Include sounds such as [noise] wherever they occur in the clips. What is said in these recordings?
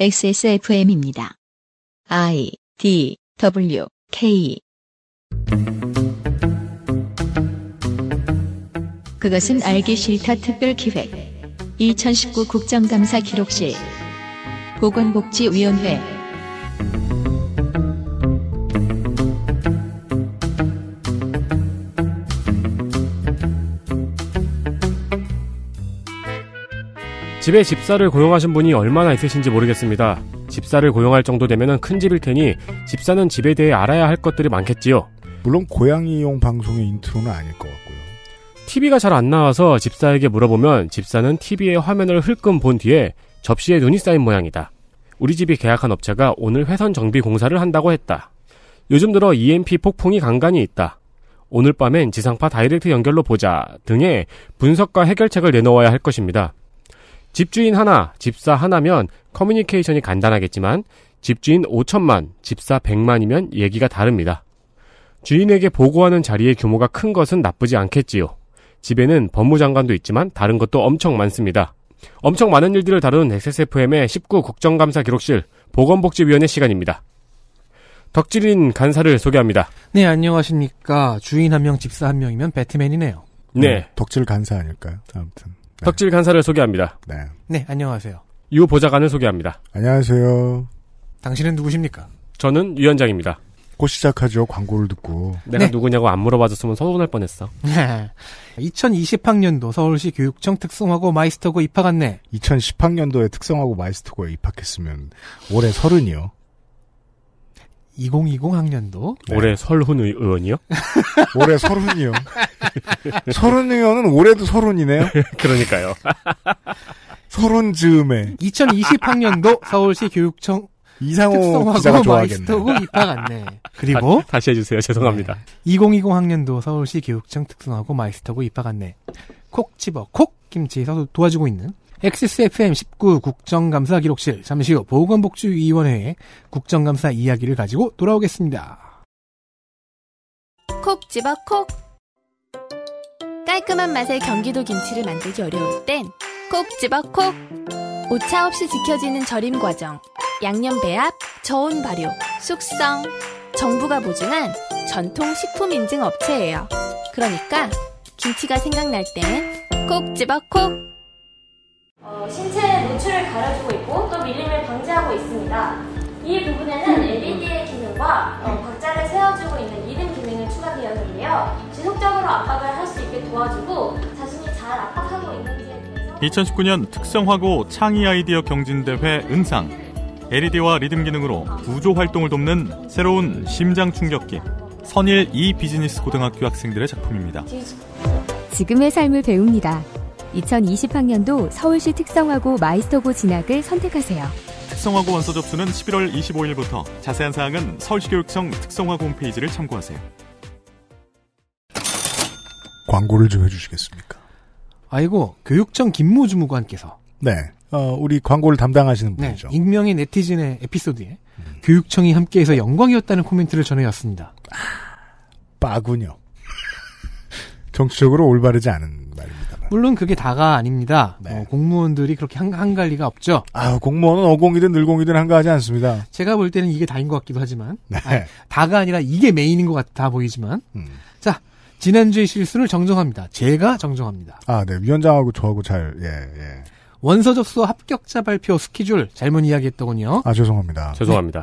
XSFM입니다. I D W K 그것은 알기 싫다 특별 기획 2019 국정감사 기록실 보건복지위원회 집에 집사를 고용하신 분이 얼마나 있으신지 모르겠습니다. 집사를 고용할 정도 되면 큰 집일 테니 집사는 집에 대해 알아야 할 것들이 많겠지요. 물론 고양이용 방송의 인트로는 아닐 것 같고요. TV가 잘 안 나와서 집사에게 물어보면 집사는 TV의 화면을 흘끔 본 뒤에 접시에 눈이 쌓인 모양이다. 우리 집이 계약한 업체가 오늘 회선 정비 공사를 한다고 했다. 요즘 들어 EMP 폭풍이 간간이 있다. 오늘 밤엔 지상파 다이렉트 연결로 보자 등의 분석과 해결책을 내놓아야 할 것입니다. 집주인 하나, 집사 하나면 커뮤니케이션이 간단하겠지만 집주인 5천만, 집사 100만이면 얘기가 다릅니다. 주인에게 보고하는 자리의 규모가 큰 것은 나쁘지 않겠지요. 집에는 법무장관도 있지만 다른 것도 엄청 많습니다. 엄청 많은 일들을 다루는 XSFM의 19 국정감사 기록실 보건복지위원회 시간입니다. 덕질인 간사를 소개합니다. 네, 안녕하십니까. 주인 한 명, 집사 한 명이면 배트맨이네요. 네. 네 덕질 간사 아닐까요? 아무튼. 네. 덕질 간사를 소개합니다. 네. 네, 안녕하세요. 유 보좌관을 소개합니다. 안녕하세요. 당신은 누구십니까? 저는 위원장입니다. 곧 시작하죠. 광고를 듣고. 내가 네. 누구냐고 안 물어봐줬으면 서운할 뻔했어. 2020학년도 서울시 교육청 특성화고 마이스터고 입학 안내. 2010학년도에 특성화고 마이스터고에 입학했으면 올해 서른이요. 2020 학년도 네. 올해 설훈 의원이요? [laughs] 올해 설훈이요. 설훈 의원은 올해도 설훈이네요. [laughs] 그러니까요. 설훈 즈음에 2020학년도 서울시 교육청 이상호 기자가 좋 마이스터고 입학 안내. 그리고 다, 시 해주세요. 죄송합니다. 네. 2020 학년도 서울시 교육청 특성화고 마이스터고 입학 안내. 콕 집어 콕 김치에서 도와주고 있는 XSFM 19 국정감사 기록실 잠시 후 보건복지위원회의 국정감사 이야기를 가지고 돌아오겠습니다. 콕 집어 콕 깔끔한 맛의 경기도 김치를 만들기 어려울 땐 콕 집어 콕 오차 없이 지켜지는 절임 과정 양념 배합, 저온 발효, 숙성 정부가 보증한 전통 식품 인증 업체예요. 그러니까 김치가 생각날 땐 콕 집어 콕 어, 신체의 노출을 가려주고 있고 또 밀림을 방지하고 있습니다. 이 부분에는 LED의 기능과 어, 박자를 세워주고 있는 리듬 기능을 추가되었는데요. 지속적으로 압박을 할 수 있게 도와주고 자신이 잘 압박하고 있는지에 대해서 2019년 특성화고 창의 아이디어 경진대회 은상 LED와 리듬 기능으로 구조 활동을 돕는 새로운 심장 충격기 선일 이 비즈니스 고등학교 학생들의 작품입니다. 지금의 삶을 배웁니다. 2020학년도 서울시 특성화고 마이스터고 진학을 선택하세요. 특성화고 원서 접수는 11월 25일부터 자세한 사항은 서울시교육청 특성화고 홈페이지를 참고하세요. 광고를 좀 해주시겠습니까? 아이고 교육청 김무 주무관께서 네 어, 우리 광고를 담당하시는 네, 분이죠. 네, 익명의 네티즌의 에피소드에 음. 교육청이 함께해서 영광이었다는 코멘트를 전해왔습니다. 아, 빠군요. [laughs] 정치적으로 올바르지 않은 물론 그게 다가 아닙니다. 네. 어, 공무원들이 그렇게 한, 한가 리가 없죠. 아 공무원은 어공이든 늘공이든 한가하지 않습니다. 제가 볼 때는 이게 다인 것 같기도 하지만 네. 아니, 다가 아니라 이게 메인인 것 같아 보이지만 음. 자 지난주의 실수를 정정합니다. 제가 정정합니다. 아, 네. 위원장하고 저하고 잘, 예, 예. 원서 접수 합격자 발표 스케줄 잘못 이야기했더군요. 아, 죄송합니다. 죄송합니다.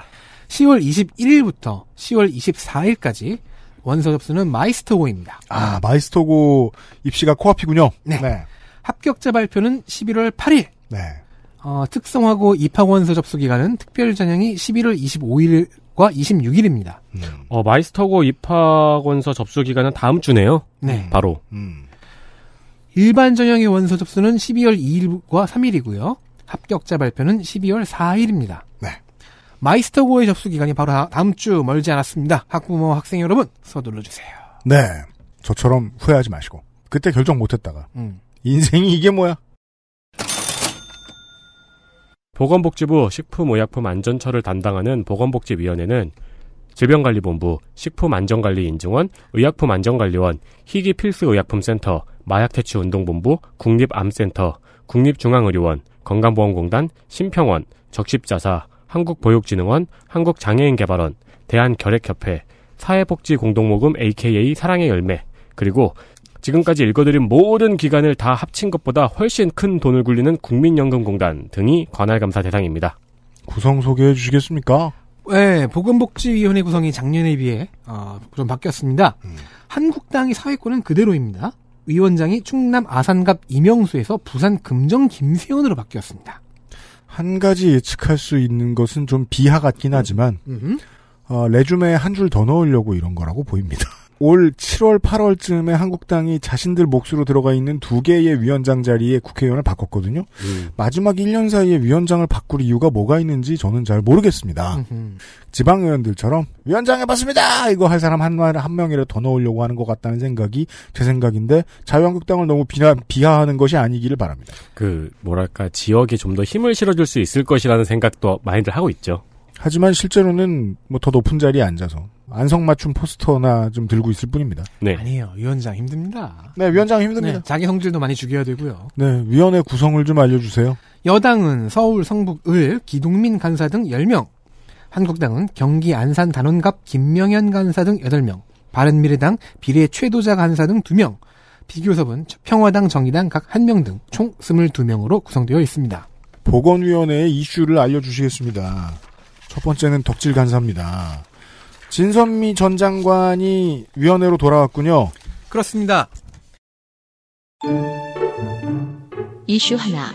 네. 10월 21일부터 10월 24일까지 원서 접수는 마이스터고입니다. 아, 마이스터고 입시가 코앞이군요. 네. 네. 합격자 발표는 11월 8일. 네. 어, 특성화고 입학 원서 접수 기간은 특별 전형이 11월 25일과 26일입니다. 음. 어, 마이스터고 입학 원서 접수 기간은 다음 주네요. 네. 바로. 음. 일반 전형의 원서 접수는 12월 2일과 3일이고요. 합격자 발표는 12월 4일입니다. 마이스터고의 접수 기간이 바로 다음 주 멀지 않았습니다. 학부모 학생 여러분 서둘러 주세요. 네, 저처럼 후회하지 마시고 그때 결정 못했다가 음. 인생이 이게 뭐야? 보건복지부 식품의약품 안전처를 담당하는 보건복지위원회는 질병관리본부, 식품안전관리인증원, 의약품안전관리원, 희귀필수의약품센터, 마약퇴치운동본부, 국립암센터, 국립중앙의료원, 건강보험공단, 심평원, 적십자사, 한국보육진흥원, 한국장애인개발원, 대한결핵협회, 사회복지공동모금 AKA 사랑의 열매, 그리고 지금까지 읽어드린 모든 기관을 다 합친 것보다 훨씬 큰 돈을 굴리는 국민연금공단 등이 관할감사 대상입니다. 구성 소개해 주시겠습니까? 네, 보건복지위원회 구성이 작년에 비해 어, 좀 바뀌었습니다. 음. 한국당의 사회권은 그대로입니다. 위원장이 충남 아산갑 이명수에서 부산 금정 김세원으로 바뀌었습니다. 한 가지 예측할 수 있는 것은 좀 비하 같긴 하지만 음, 음. 어, 레줌에한 줄 더 넣으려고 이런 거라고 보입니다. 올 7월 8월쯤에 한국당이 자신들 몫으로 들어가 있는 두 개의 위원장 자리에 국회의원을 바꿨거든요. 음. 마지막 1년 사이에 위원장을 바꿀 이유가 뭐가 있는지 저는 잘 모르겠습니다. 음흠. 지방 의원들처럼 위원장 해봤습니다 이거 할 사람 한, 한 명이라도 더 넣으려고 하는 것 같다는 생각이 제 생각인데 자유한국당을 너무 비하, 비하하는 것이 아니기를 바랍니다. 그 뭐랄까 지역에 좀 더 힘을 실어줄 수 있을 것이라는 생각도 많이들 하고 있죠. 하지만 실제로는 뭐 더 높은 자리에 앉아서 안성맞춤 포스터나 좀 들고 있을 뿐입니다. 네. 아니에요. 위원장 힘듭니다. 네, 위원장 힘듭니다. 네, 자기 성질도 많이 죽여야 되고요. 네, 위원회 구성을 좀 알려주세요. 여당은 서울 성북 을 기동민 간사 등 10명, 한국당은 경기 안산 단원갑 김명현 간사 등 8명, 바른미래당 비례 최도자 간사 등 2명, 비교섭은 평화당 정의당 각 1명 등 총 22명으로 구성되어 있습니다. 보건위원회의 이슈를 알려주시겠습니다. 첫 번째는 덕질 간사입니다. 진선미 전 장관이 위원회로 돌아왔군요. 그렇습니다. 이슈 하나.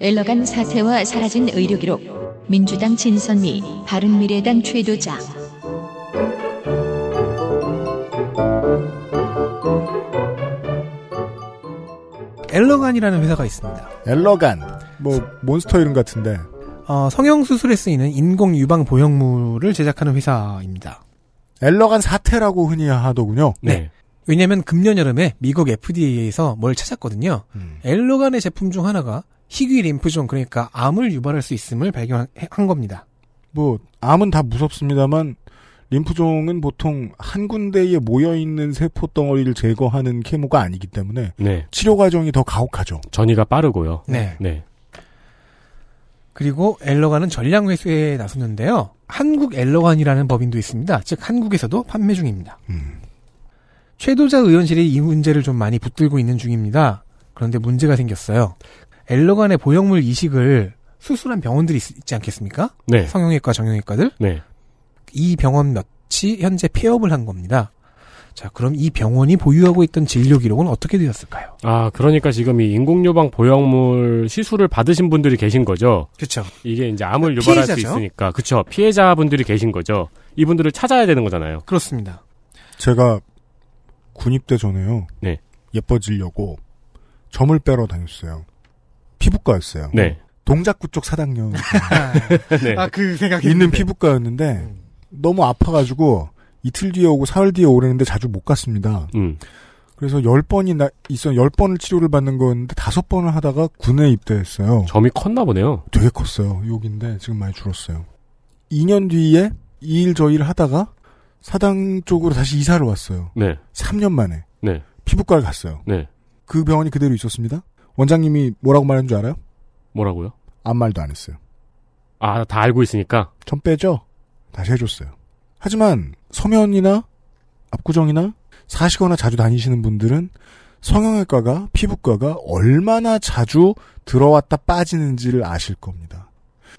엘러간 사태와 사라진 의료 기록. 민주당 진선미, 바른미래당 최도자. 엘러간이라는 회사가 있습니다. 엘러간. 뭐 몬스터 이름 같은데. 어, 성형수술에 쓰이는 인공 유방 보형물을 제작하는 회사입니다. 엘러간 사태라고 흔히 하더군요. 네. 네. 왜냐하면 금년 여름에 미국 FDA에서 뭘 찾았거든요. 음. 엘러간의 제품 중 하나가 희귀 림프종 그러니까 암을 유발할 수 있음을 발견한 겁니다. 뭐 암은 다 무섭습니다만 림프종은 보통 한 군데에 모여 있는 세포 덩어리를 제거하는 케모가 아니기 때문에 네. 치료 과정이 더 가혹하죠. 전이가 빠르고요. 네. 네. 그리고 엘러관은 전량 회수에 나섰는데요. 한국 엘러관이라는 법인도 있습니다. 즉 한국에서도 판매 중입니다. 음. 최도자 의원실이 이 문제를 좀 많이 붙들고 있는 중입니다. 그런데 문제가 생겼어요. 엘러관의 보형물 이식을 수술한 병원들이 있, 지 않겠습니까? 네. 성형외과, 정형외과들. 네. 이 병원 몇이 현재 폐업을 한 겁니다. 자, 그럼 이 병원이 보유하고 있던 진료 기록은 어떻게 되었을까요? 아, 그러니까 지금 이인공요방 보형물 시술을 받으신 분들이 계신 거죠. 그쵸 이게 이제 암을 유발할 피해자죠? 수 있으니까, 그쵸 피해자분들이 계신 거죠. 이분들을 찾아야 되는 거잖아요. 그렇습니다. 제가 군입대 전에요. 네. 예뻐지려고 점을 빼러 다녔어요. 피부과였어요. 네. 동작구 쪽 사당역. [laughs] 네. 아, 그 생각이 있는 피부과였는데 음. 너무 아파가지고 이틀 뒤에 오고 사흘 뒤에 오라는데 자주 못 갔습니다. 음. 그래서 열번이 있어 열번을 치료를 받는 건데 다섯 번을 하다가 군에 입대했어요. 점이 컸나 보네요. 되게 컸어요. 여기인데 지금 많이 줄었어요. 2년 뒤에 이일저일 하다가 사당 쪽으로 다시 이사를 왔어요. 네. 3년 만에. 네. 피부과를 갔어요. 네. 그 병원이 그대로 있었습니다. 원장님이 뭐라고 말한 줄 알아요? 뭐라고요? 아무 말도 안 했어요. 아, 다 알고 있으니까? 전 빼죠? 다시 해줬어요. 하지만 서면이나 압구정이나 사시거나 자주 다니시는 분들은 성형외과가 피부과가 얼마나 자주 들어왔다 빠지는지를 아실 겁니다.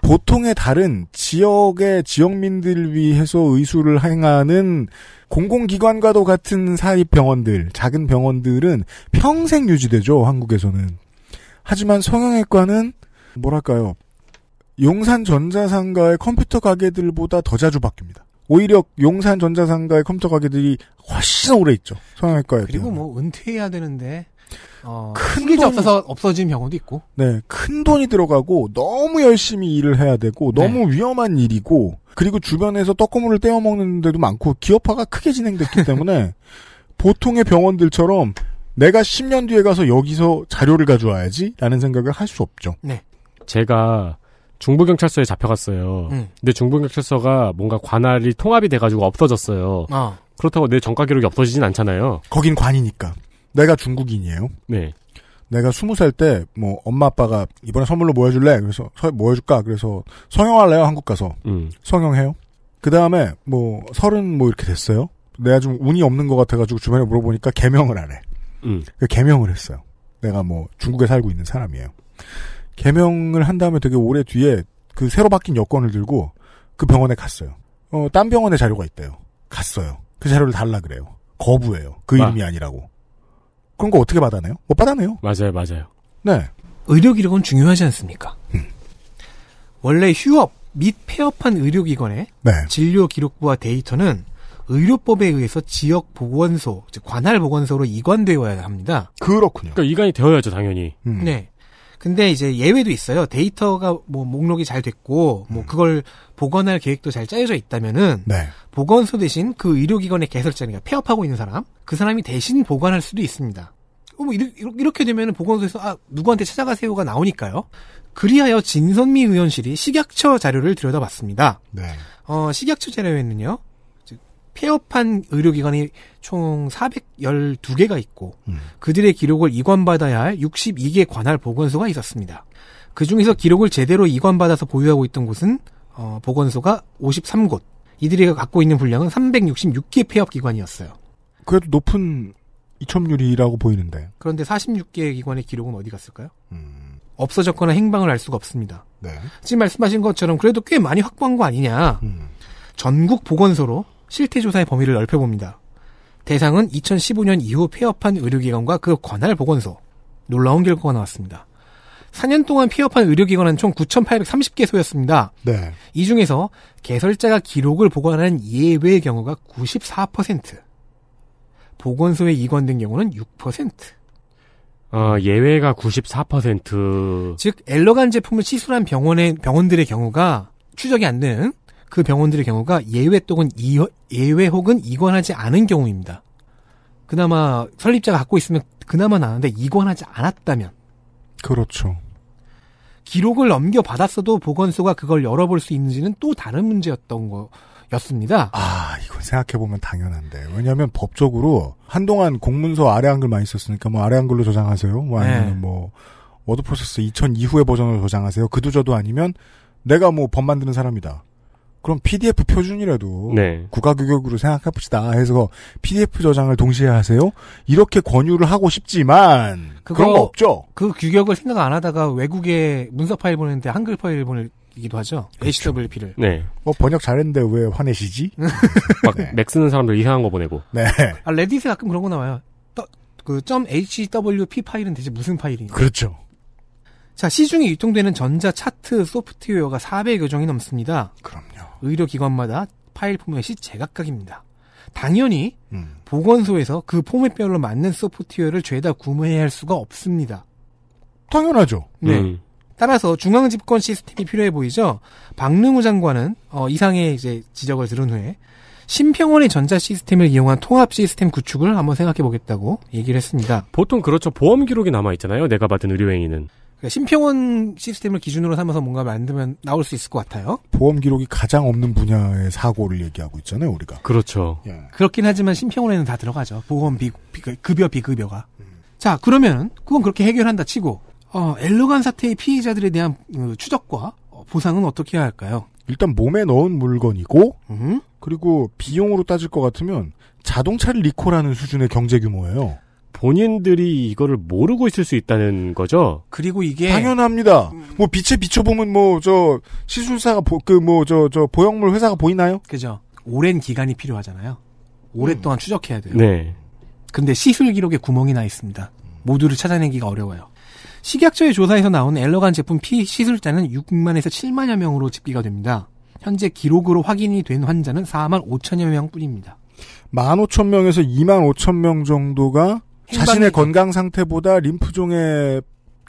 보통의 다른 지역의 지역민들 위해서 의술을 행하는 공공기관과도 같은 사립 병원들, 작은 병원들은 평생 유지되죠, 한국에서는. 하지만 성형외과는 뭐랄까요. 용산 전자상가의 컴퓨터 가게들보다 더 자주 바뀝니다. 오히려 용산 전자상가의 컴퓨터 가게들이 훨씬 오래 있죠. 성형외과에 그리고 뭐 은퇴해야 되는데 어, 큰게 돈... 없어서 없어진 병원도 있고. 네, 큰 돈이 들어가고 너무 열심히 일을 해야 되고 너무 네. 위험한 일이고 그리고 주변에서 떡고물을 떼어 먹는 데도 많고 기업화가 크게 진행됐기 [laughs] 때문에 보통의 병원들처럼 내가 10년 뒤에 가서 여기서 자료를 가져와야지라는 생각을 할 수 없죠. 네. 제가 중부경찰서에 잡혀갔어요. 음. 근데 중부경찰서가 뭔가 관할이 통합이 돼가지고 없어졌어요. 아. 그렇다고 내 정가 기록이 없어지진 않잖아요. 거긴 관이니까. 내가 중국인이에요. 네. 내가 스무 살 때 뭐 엄마 아빠가 이번에 선물로 뭐 해줄래? 그래서 뭐 해줄까? 그래서 성형할래요 한국 가서 음. 성형해요. 그 다음에 뭐 서른 뭐 이렇게 됐어요. 내가 좀 운이 없는 것 같아가지고 주변에 물어보니까 개명을 하래. 음. 그 개명을 했어요. 내가 뭐 중국에 살고 있는 사람이에요. 개명을 한 다음에 되게 오래 뒤에 그 새로 바뀐 여권을 들고 그 병원에 갔어요. 어, 딴 병원에 자료가 있대요. 갔어요. 그 자료를 달라 그래요. 거부해요. 그 이름이 아니라고. 그런 거 어떻게 받아내요? 못 뭐 받아내요. 맞아요, 맞아요. 네. 의료 기록은 중요하지 않습니까? 음. 원래 휴업 및 폐업한 의료기관의 네. 진료 기록부와 데이터는 의료법에 의해서 지역 보건소, 즉 관할 보건소로 이관되어야 합니다. 그렇군요. 그러니까 이관이 되어야죠, 당연히. 음. 네. 근데 이제 예외도 있어요. 데이터가 뭐 목록이 잘 됐고 뭐 음. 그걸 보관할 계획도 잘 짜여져 있다면은 네. 보건소 대신 그 의료기관의 개설자니까 폐업하고 있는 사람 그 사람이 대신 보관할 수도 있습니다. 어, 뭐이 이렇게 되면은 보건소에서 아 누구한테 찾아가세요가 나오니까요. 그리하여 진선미 의원실이 식약처 자료를 들여다봤습니다. 네. 어, 식약처 자료에는요 폐업한 의료기관이 총 412개가 있고 음. 그들의 기록을 이관받아야 할 62개 관할 보건소가 있었습니다. 그 중에서 기록을 제대로 이관받아서 보유하고 있던 곳은 어, 보건소가 53곳. 이들이 갖고 있는 분량은 366개 폐업기관이었어요. 그래도 높은 이첩률이라고 보이는데. 그런데 46개 기관의 기록은 어디 갔을까요? 음. 없어졌거나 행방을 알 수가 없습니다. 네. 지금 말씀하신 것처럼 그래도 꽤 많이 확보한 거 아니냐. 음. 전국 보건소로 실태 조사의 범위를 넓혀봅니다. 대상은 2015년 이후 폐업한 의료기관과 그 관할 보건소. 놀라운 결과가 나왔습니다. 4년 동안 폐업한 의료기관은 총 9,830개소였습니다. 네. 이 중에서 개설자가 기록을 보관하는 예외의 경우가 94%, 보건소에 이관된 경우는 6%. 어, 예외가 94%. 즉, 엘러간 제품을 시술한 병원의 병원들의 경우가 추적이 안 되는 그 병원들의 경우가 예외 또는 이, 예외 혹은 이관하지 않은 경우입니다. 그나마 설립자가 갖고 있으면 그나마 나는데 이관하지 않았다면 그렇죠. 기록을 넘겨 받았어도 보건소가 그걸 열어볼 수 있는지는 또 다른 문제였던 거였습니다. 아, 이건 생각해보면 당연한데. 왜냐하면 법적으로 한동안 공문서 아래 한글만 있었으니까 뭐 아래 한글로 저장하세요. 뭐 네. 아니면 네. 뭐 워드 프로세스 2000 이후의 버전으로 저장하세요. 그두저도 아니면 내가 뭐 법 만드는 사람이다. 그럼 PDF 표준이라도 네. 국가규격으로 생각해봅시다 해서 PDF 저장을 동시에 하세요? 이렇게 권유를 하고 싶지만 그거, 그런 거 없죠. 그 규격을 생각 안 하다가 외국에 문서 파일 보내는데 한글 파일 보내기도 하죠. 그렇죠. HWP를. 네. 뭐 번역 잘했는데 왜 화내시지? [laughs] 막맥 네. 쓰는 사람들 이상한 거 보내고. 네. 아 레딧에 가끔 그런 거 나와요. 그 .hwp 파일은 대체 무슨 파일이냐? 그렇죠. 자, 시중에 유통되는 전자 차트 소프트웨어가 400여 종이 넘습니다. 그럼요. 의료기관마다 파일 포맷이 제각각입니다. 당연히 음. 보건소에서 그 포맷별로 맞는 소프트웨어를 죄다 구매할 해야 수가 없습니다. 당연하죠. 네. 음. 따라서 중앙집권 시스템이 필요해 보이죠. 박능우 장관은 어, 이상의 이제 지적을 들은 후에 심평원의 전자 시스템을 이용한 통합 시스템 구축을 한번 생각해 보겠다고 얘기를 했습니다. 보통 그렇죠. 보험 기록이 남아 있잖아요. 내가 받은 의료행위는. 그러니까 심평원 시스템을 기준으로 삼아서 뭔가 만들면 나올 수 있을 것 같아요. 보험 기록이 가장 없는 분야의 사고를 얘기하고 있잖아요, 우리가. 그렇죠. 예. 그렇긴 하지만 심평원에는 다 들어가죠. 보험 비, 비 그 급여 비급여가. 음. 자, 그러면 그건 그렇게 해결한다 치고 어, 엘로간 사태의 피해자들에 대한 어, 추적과 어, 보상은 어떻게 해야 할까요? 일단 몸에 넣은 물건이고 음? 그리고 비용으로 따질 것 같으면 자동차를 리콜하는 수준의 경제 규모예요. 본인들이 이거를 모르고 있을 수 있다는 거죠. 그리고 이게 당연합니다. 음... 뭐 빛에 비춰보면 뭐 저 시술사가 그뭐 저저 저 보형물 회사가 보이나요? 그죠. 오랜 기간이 필요하잖아요. 오랫동안 음. 추적해야 돼요. 네. 근데 시술 기록에 구멍이 나 있습니다. 모두를 찾아내기가 어려워요. 식약처의 조사에서 나온 엘러간 제품 피 시술자는 6만에서 7만여 명으로 집계가 됩니다. 현재 기록으로 확인이 된 환자는 4만 5천여 명 뿐입니다. 1만 5천 명에서 2만 5천 명 정도가 자신의 건강 상태보다 림프종의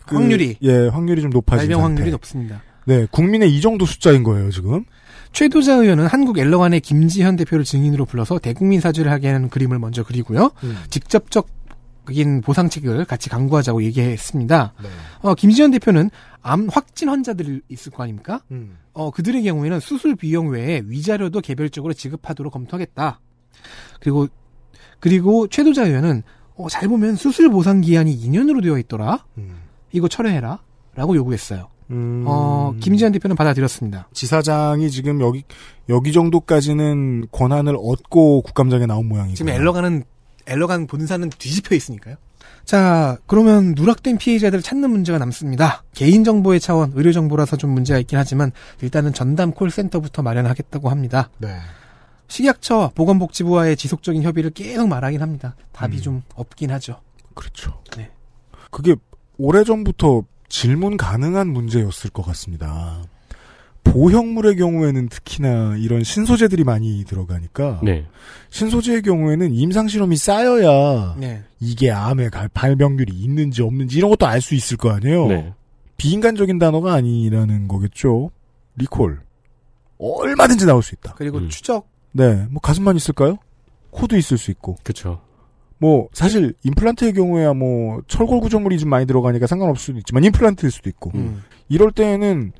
그, 확률이 예 확률이 좀 높아진 발병 확률이 높습니다. 네, 국민의 이 정도 숫자인 거예요 지금. 최도자 의원은 한국 엘러관의 김지현 대표를 증인으로 불러서 대국민 사죄를 하게 하는 그림을 먼저 그리고요. 음. 직접적 적인 보상책을 같이 강구하자고 얘기했습니다. 네. 어, 김지현 대표는 암 확진 환자들 있을 거 아닙니까? 음. 어, 그들의 경우에는 수술 비용 외에 위자료도 개별적으로 지급하도록 검토하겠다. 그리고 그리고 최도자 의원은 어, 잘 보면 수술 보상 기한이 2년으로 되어 있더라. 음. 이거 철회해라. 라고 요구했어요. 음... 어, 김지한 대표는 받아들였습니다. 지사장이 지금 여기, 여기 정도까지는 권한을 얻고 국감장에 나온 모양이죠. 지금 엘러가는, 엘러간 본사는 뒤집혀 있으니까요. 자, 그러면 누락된 피해자들을 찾는 문제가 남습니다. 개인정보의 차원, 의료정보라서 좀 문제가 있긴 하지만, 일단은 전담 콜센터부터 마련하겠다고 합니다. 네. 식약처와 보건복지부와의 지속적인 협의를 계속 말하긴 합니다. 답이 음. 좀 없긴 하죠. 그렇죠. 네. 그게 오래전부터 질문 가능한 문제였을 것 같습니다. 보형물의 경우에는 특히나 이런 신소재들이 많이 들어가니까 네. 신소재의 경우에는 임상 실험이 쌓여야 네. 이게 암의 발병률이 있는지 없는지 이런 것도 알 수 있을 거 아니에요. 네. 비인간적인 단어가 아니라는 거겠죠. 리콜 얼마든지 나올 수 있다. 그리고 음. 추적 네, 뭐 가슴만 있을까요? 코도 있을 수 있고. 그렇죠. 뭐 사실 임플란트의 경우에야 뭐 철골 구조물이 좀 많이 들어가니까 상관없을 수도 있지만 임플란트일 수도 있고. 음. 이럴 때에는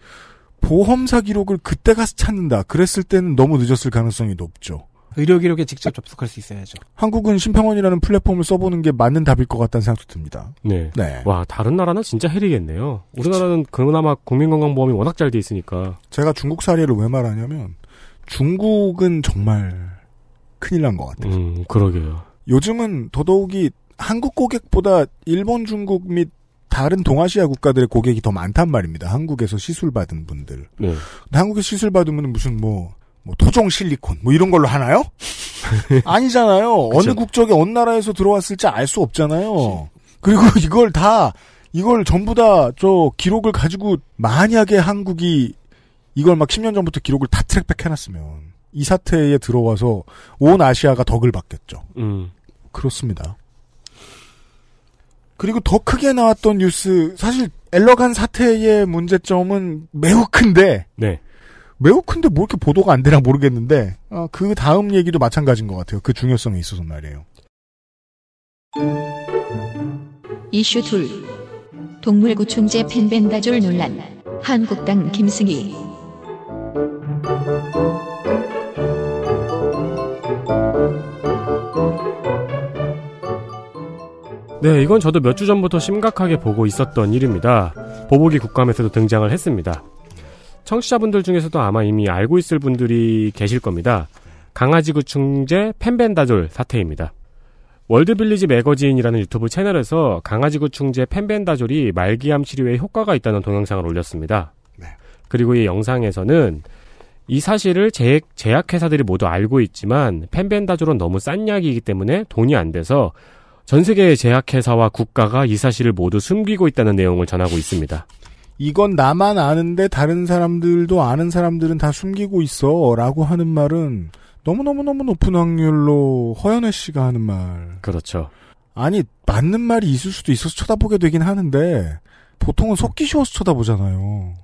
보험사 기록을 그때 가서 찾는다. 그랬을 때는 너무 늦었을 가능성이 높죠. 의료 기록에 직접 접속할 수 있어야죠. 한국은 심평원이라는 플랫폼을 써보는 게 맞는 답일 것 같다는 생각도 듭니다. 네. 네. 와 다른 나라는 진짜 해리겠네요. 우리나라는 그나마 국민건강보험이 워낙 잘 돼 있으니까. 제가 중국 사례를 왜 말하냐면 중국은 정말 큰일 난 것 같아요. 음, 그러게요. 요즘은 더더욱이 한국 고객보다 일본, 중국 및 다른 동아시아 국가들의 고객이 더 많단 말입니다. 한국에서 시술 받은 분들. 네. 한국에서 시술 받으면 무슨 뭐, 뭐 토종 실리콘 뭐 이런 걸로 하나요? [laughs] 아니잖아요. 어느 국적에 어느 나라에서 들어왔을지 알 수 없잖아요. 그리고 [laughs] 이걸 다 이걸 전부 다 저 기록을 가지고 만약에 한국이 이걸 막 10년 전부터 기록을 다 트랙백 해놨으면 이 사태에 들어와서 온 아시아가 덕을 받겠죠. 음. 그렇습니다. 그리고 더 크게 나왔던 뉴스 사실 엘러간 사태의 문제점은 매우 큰데 네. 매우 큰데 뭐 이렇게 보도가 안 되나 모르겠는데 어, 그 다음 얘기도 마찬가지인 것 같아요. 그 중요성에 있어서 말이에요. 이슈 둘 동물구충제 펜벤다졸 논란 한국당 김승희 네, 이건 저도 몇 주 전부터 심각하게 보고 있었던 일입니다. 보복이 국감에서도 등장을 했습니다. 청취자분들 중에서도 아마 이미 알고 있을 분들이 계실 겁니다. 강아지구충제 펜벤다졸 사태입니다. 월드빌리지 매거진이라는 유튜브 채널에서 강아지구충제 펜벤다졸이 말기암 치료에 효과가 있다는 동영상을 올렸습니다. 그리고 이 영상에서는 이 사실을 제약, 제약회사들이 모두 알고 있지만 펜벤다졸은 너무 싼 약이기 때문에 돈이 안 돼서 전 세계의 제약회사와 국가가 이 사실을 모두 숨기고 있다는 내용을 전하고 있습니다. 이건 나만 아는데 다른 사람들도 아는 사람들은 다 숨기고 있어 라고 하는 말은 너무너무너무 높은 확률로 허연애 씨가 하는 말. 그렇죠. 아니, 맞는 말이 있을 수도 있어서 쳐다보게 되긴 하는데 보통은 속기 쉬워서 쳐다보잖아요.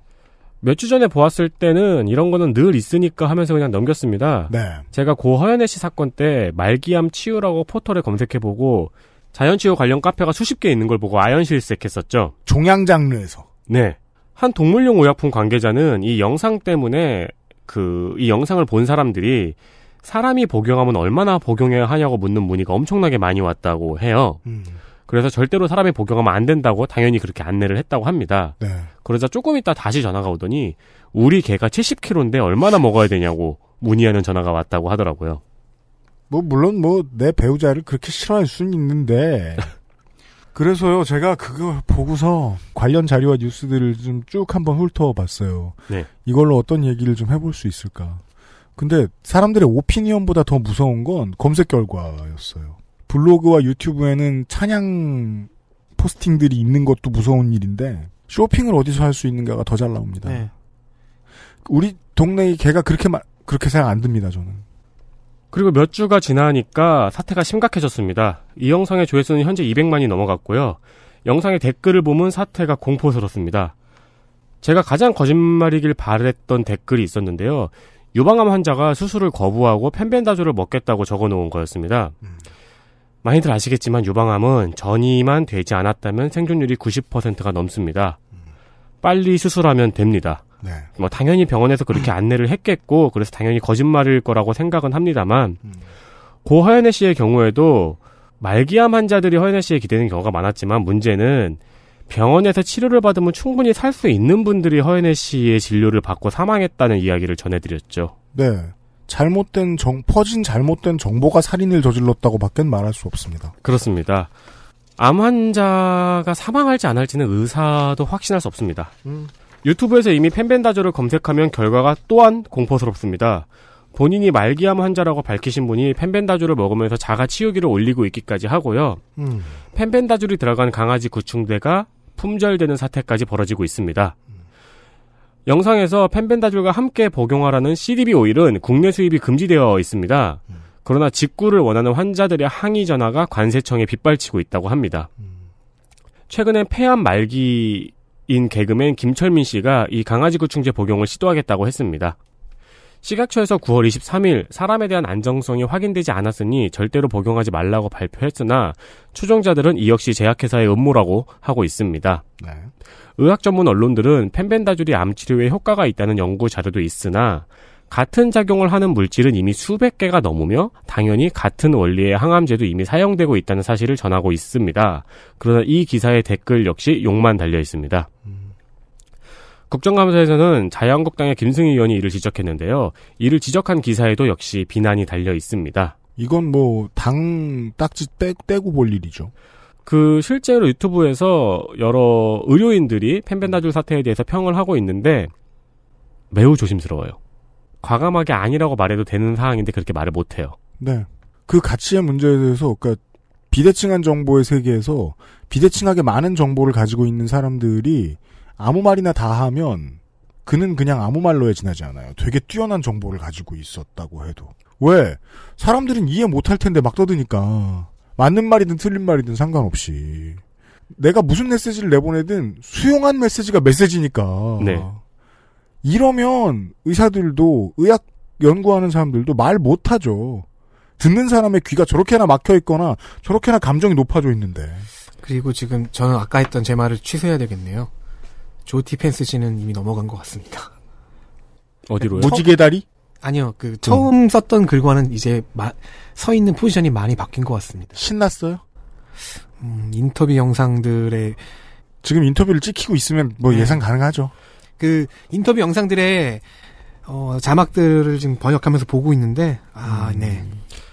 몇주 전에 보았을 때는 이런 거는 늘 있으니까 하면서 그냥 넘겼습니다. 네. 제가 고 허연애 씨 사건 때 말기암 치유라고 포털에 검색해보고 자연치유 관련 카페가 수십 개 있는 걸 보고 아연실색했었죠. 종양 장르에서. 네. 한 동물용 의약품 관계자는 이 영상 때문에 그 이 영상을 본 사람들이 사람이 복용하면 얼마나 복용해야 하냐고 묻는 문의가 엄청나게 많이 왔다고 해요. 음. 그래서 절대로 사람이 복용하면 안 된다고 당연히 그렇게 안내를 했다고 합니다. 네. 그러자 조금 있다 다시 전화가 오더니 우리 개가 70kg인데 얼마나 먹어야 되냐고 문의하는 전화가 왔다고 하더라고요. 뭐 물론 뭐 내 배우자를 그렇게 싫어할 수는 있는데 [laughs] 그래서요 제가 그걸 보고서 관련 자료와 뉴스들을 좀 쭉 한번 훑어봤어요. 네. 이걸로 어떤 얘기를 좀 해볼 수 있을까? 근데 사람들의 오피니언보다 더 무서운 건 검색 결과였어요. 블로그와 유튜브에는 찬양 포스팅들이 있는 것도 무서운 일인데 쇼핑을 어디서 할 수 있는가가 더 잘 나옵니다. 네. 우리 동네에 개가 그렇게 말 그렇게 생각 안 듭니다 저는. 그리고 몇 주가 지나니까 사태가 심각해졌습니다. 이 영상의 조회수는 현재 200만이 넘어갔고요. 영상의 댓글을 보면 사태가 공포스럽습니다. 제가 가장 거짓말이길 바랬던 댓글이 있었는데요. 유방암 환자가 수술을 거부하고 펜벤다조를 먹겠다고 적어놓은 거였습니다. 음. 많이들 아시겠지만 유방암은 전이만 되지 않았다면 생존율이 90%가 넘습니다. 빨리 수술하면 됩니다. 네. 뭐 당연히 병원에서 그렇게 [clears throat] 안내를 했겠고 그래서 당연히 거짓말일 거라고 생각은 합니다만 음. 고 허연애 씨의 경우에도 말기암 환자들이 허연애 씨에 기대는 경우가 많았지만 문제는 병원에서 치료를 받으면 충분히 살 수 있는 분들이 허연애 씨의 진료를 받고 사망했다는 이야기를 전해드렸죠. 네. 잘못된 정, 퍼진 잘못된 정보가 살인을 저질렀다고 밖엔 말할 수 없습니다. 그렇습니다. 암 환자가 사망할지 안 할지는 의사도 확신할 수 없습니다. 음. 유튜브에서 이미 펜벤다저를 검색하면 결과가 또한 공포스럽습니다. 본인이 말기암 환자라고 밝히신 분이 펜벤다주를 먹으면서 자가 치우기를 올리고 있기까지 하고요. 음. 펜벤다주를 들어간 강아지 구충대가 품절되는 사태까지 벌어지고 있습니다. 영상에서 펜벤다줄과 함께 복용하라는 CDB 오일은 국내 수입이 금지되어 있습니다. 음. 그러나 직구를 원하는 환자들의 항의 전화가 관세청에 빗발치고 있다고 합니다. 음. 최근에 폐암 말기인 개그맨 김철민 씨가 이 강아지구충제 복용을 시도하겠다고 했습니다. 식약처에서 9월 23일 사람에 대한 안정성이 확인되지 않았으니 절대로 복용하지 말라고 발표했으나 추종자들은 이 역시 제약회사의 음모라고 하고 있습니다. 네. 의학 전문 언론들은 펜벤다줄이 암 치료에 효과가 있다는 연구 자료도 있으나 같은 작용을 하는 물질은 이미 수백 개가 넘으며 당연히 같은 원리의 항암제도 이미 사용되고 있다는 사실을 전하고 있습니다. 그러나 이 기사의 댓글 역시 욕만 달려 있습니다. 국정감사에서는 자유한국당의 김승희 의원이 이를 지적했는데요. 이를 지적한 기사에도 역시 비난이 달려 있습니다. 이건 뭐 당 딱지 떼, 떼고 볼 일이죠. 그 실제로 유튜브에서 여러 의료인들이 펜벤다줄 사태에 대해서 평을 하고 있는데 매우 조심스러워요. 과감하게 아니라고 말해도 되는 상황인데 그렇게 말을 못해요. 네. 그 가치의 문제에 대해서 그러니까 비대칭한 정보의 세계에서 비대칭하게 많은 정보를 가지고 있는 사람들이 아무 말이나 다 하면 그는 그냥 아무 말로에 지나지 않아요. 되게 뛰어난 정보를 가지고 있었다고 해도. 왜? 사람들은 이해 못할 텐데 막 떠드니까. 맞는 말이든 틀린 말이든 상관없이 내가 무슨 메시지를 내보내든 수용한 메시지가 메시지니까. 네. 이러면 의사들도 의학 연구하는 사람들도 말 못하죠. 듣는 사람의 귀가 저렇게나 막혀 있거나 저렇게나 감정이 높아져 있는데. 그리고 지금 저는 아까 했던 제 말을 취소해야 되겠네요. 조 디펜스 씨는 이미 넘어간 것 같습니다. 어디로요? 무지개 다리? 아니요, 그 네. 처음 음. 썼던 글과는 이제 마, 서 있는 포지션이 많이 바뀐 것 같습니다. 신났어요? 음, 인터뷰 영상들의 지금 인터뷰를 찍히고 있으면 뭐 네. 예상 가능하죠. 그 인터뷰 영상들의 어, 자막들을 지금 번역하면서 보고 있는데 아, 음. 네.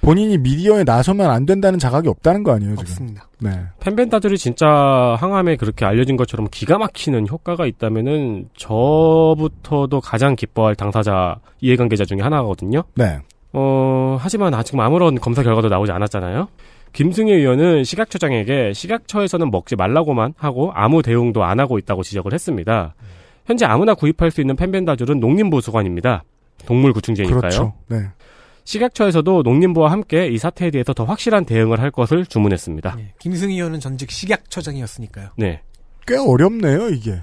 본인이 미디어에 나서면 안 된다는 자각이 없다는 거 아니에요, 지금? 없습니다. 네. 팬벤타들이 진짜 항암에 그렇게 알려진 것처럼 기가 막히는 효과가 있다면은 저부터도 가장 기뻐할 당사자 이해관계자 중에 하나거든요. 네. 어, 하지만 아직 아무런 검사 결과도 나오지 않았잖아요. 김승희 의원은 식약처장에게 식약처에서는 먹지 말라고만 하고 아무 대응도 안 하고 있다고 지적을 했습니다. 현재 아무나 구입할 수 있는 펜벤다졸은 농림보수관입니다. 동물구충제니까요. 그렇죠. 네. 식약처에서도 농림부와 함께 이 사태에 대해서 더 확실한 대응을 할 것을 주문했습니다. 네, 김승희 의원은 전직 식약처장이었으니까요. 네. 꽤 어렵네요, 이게.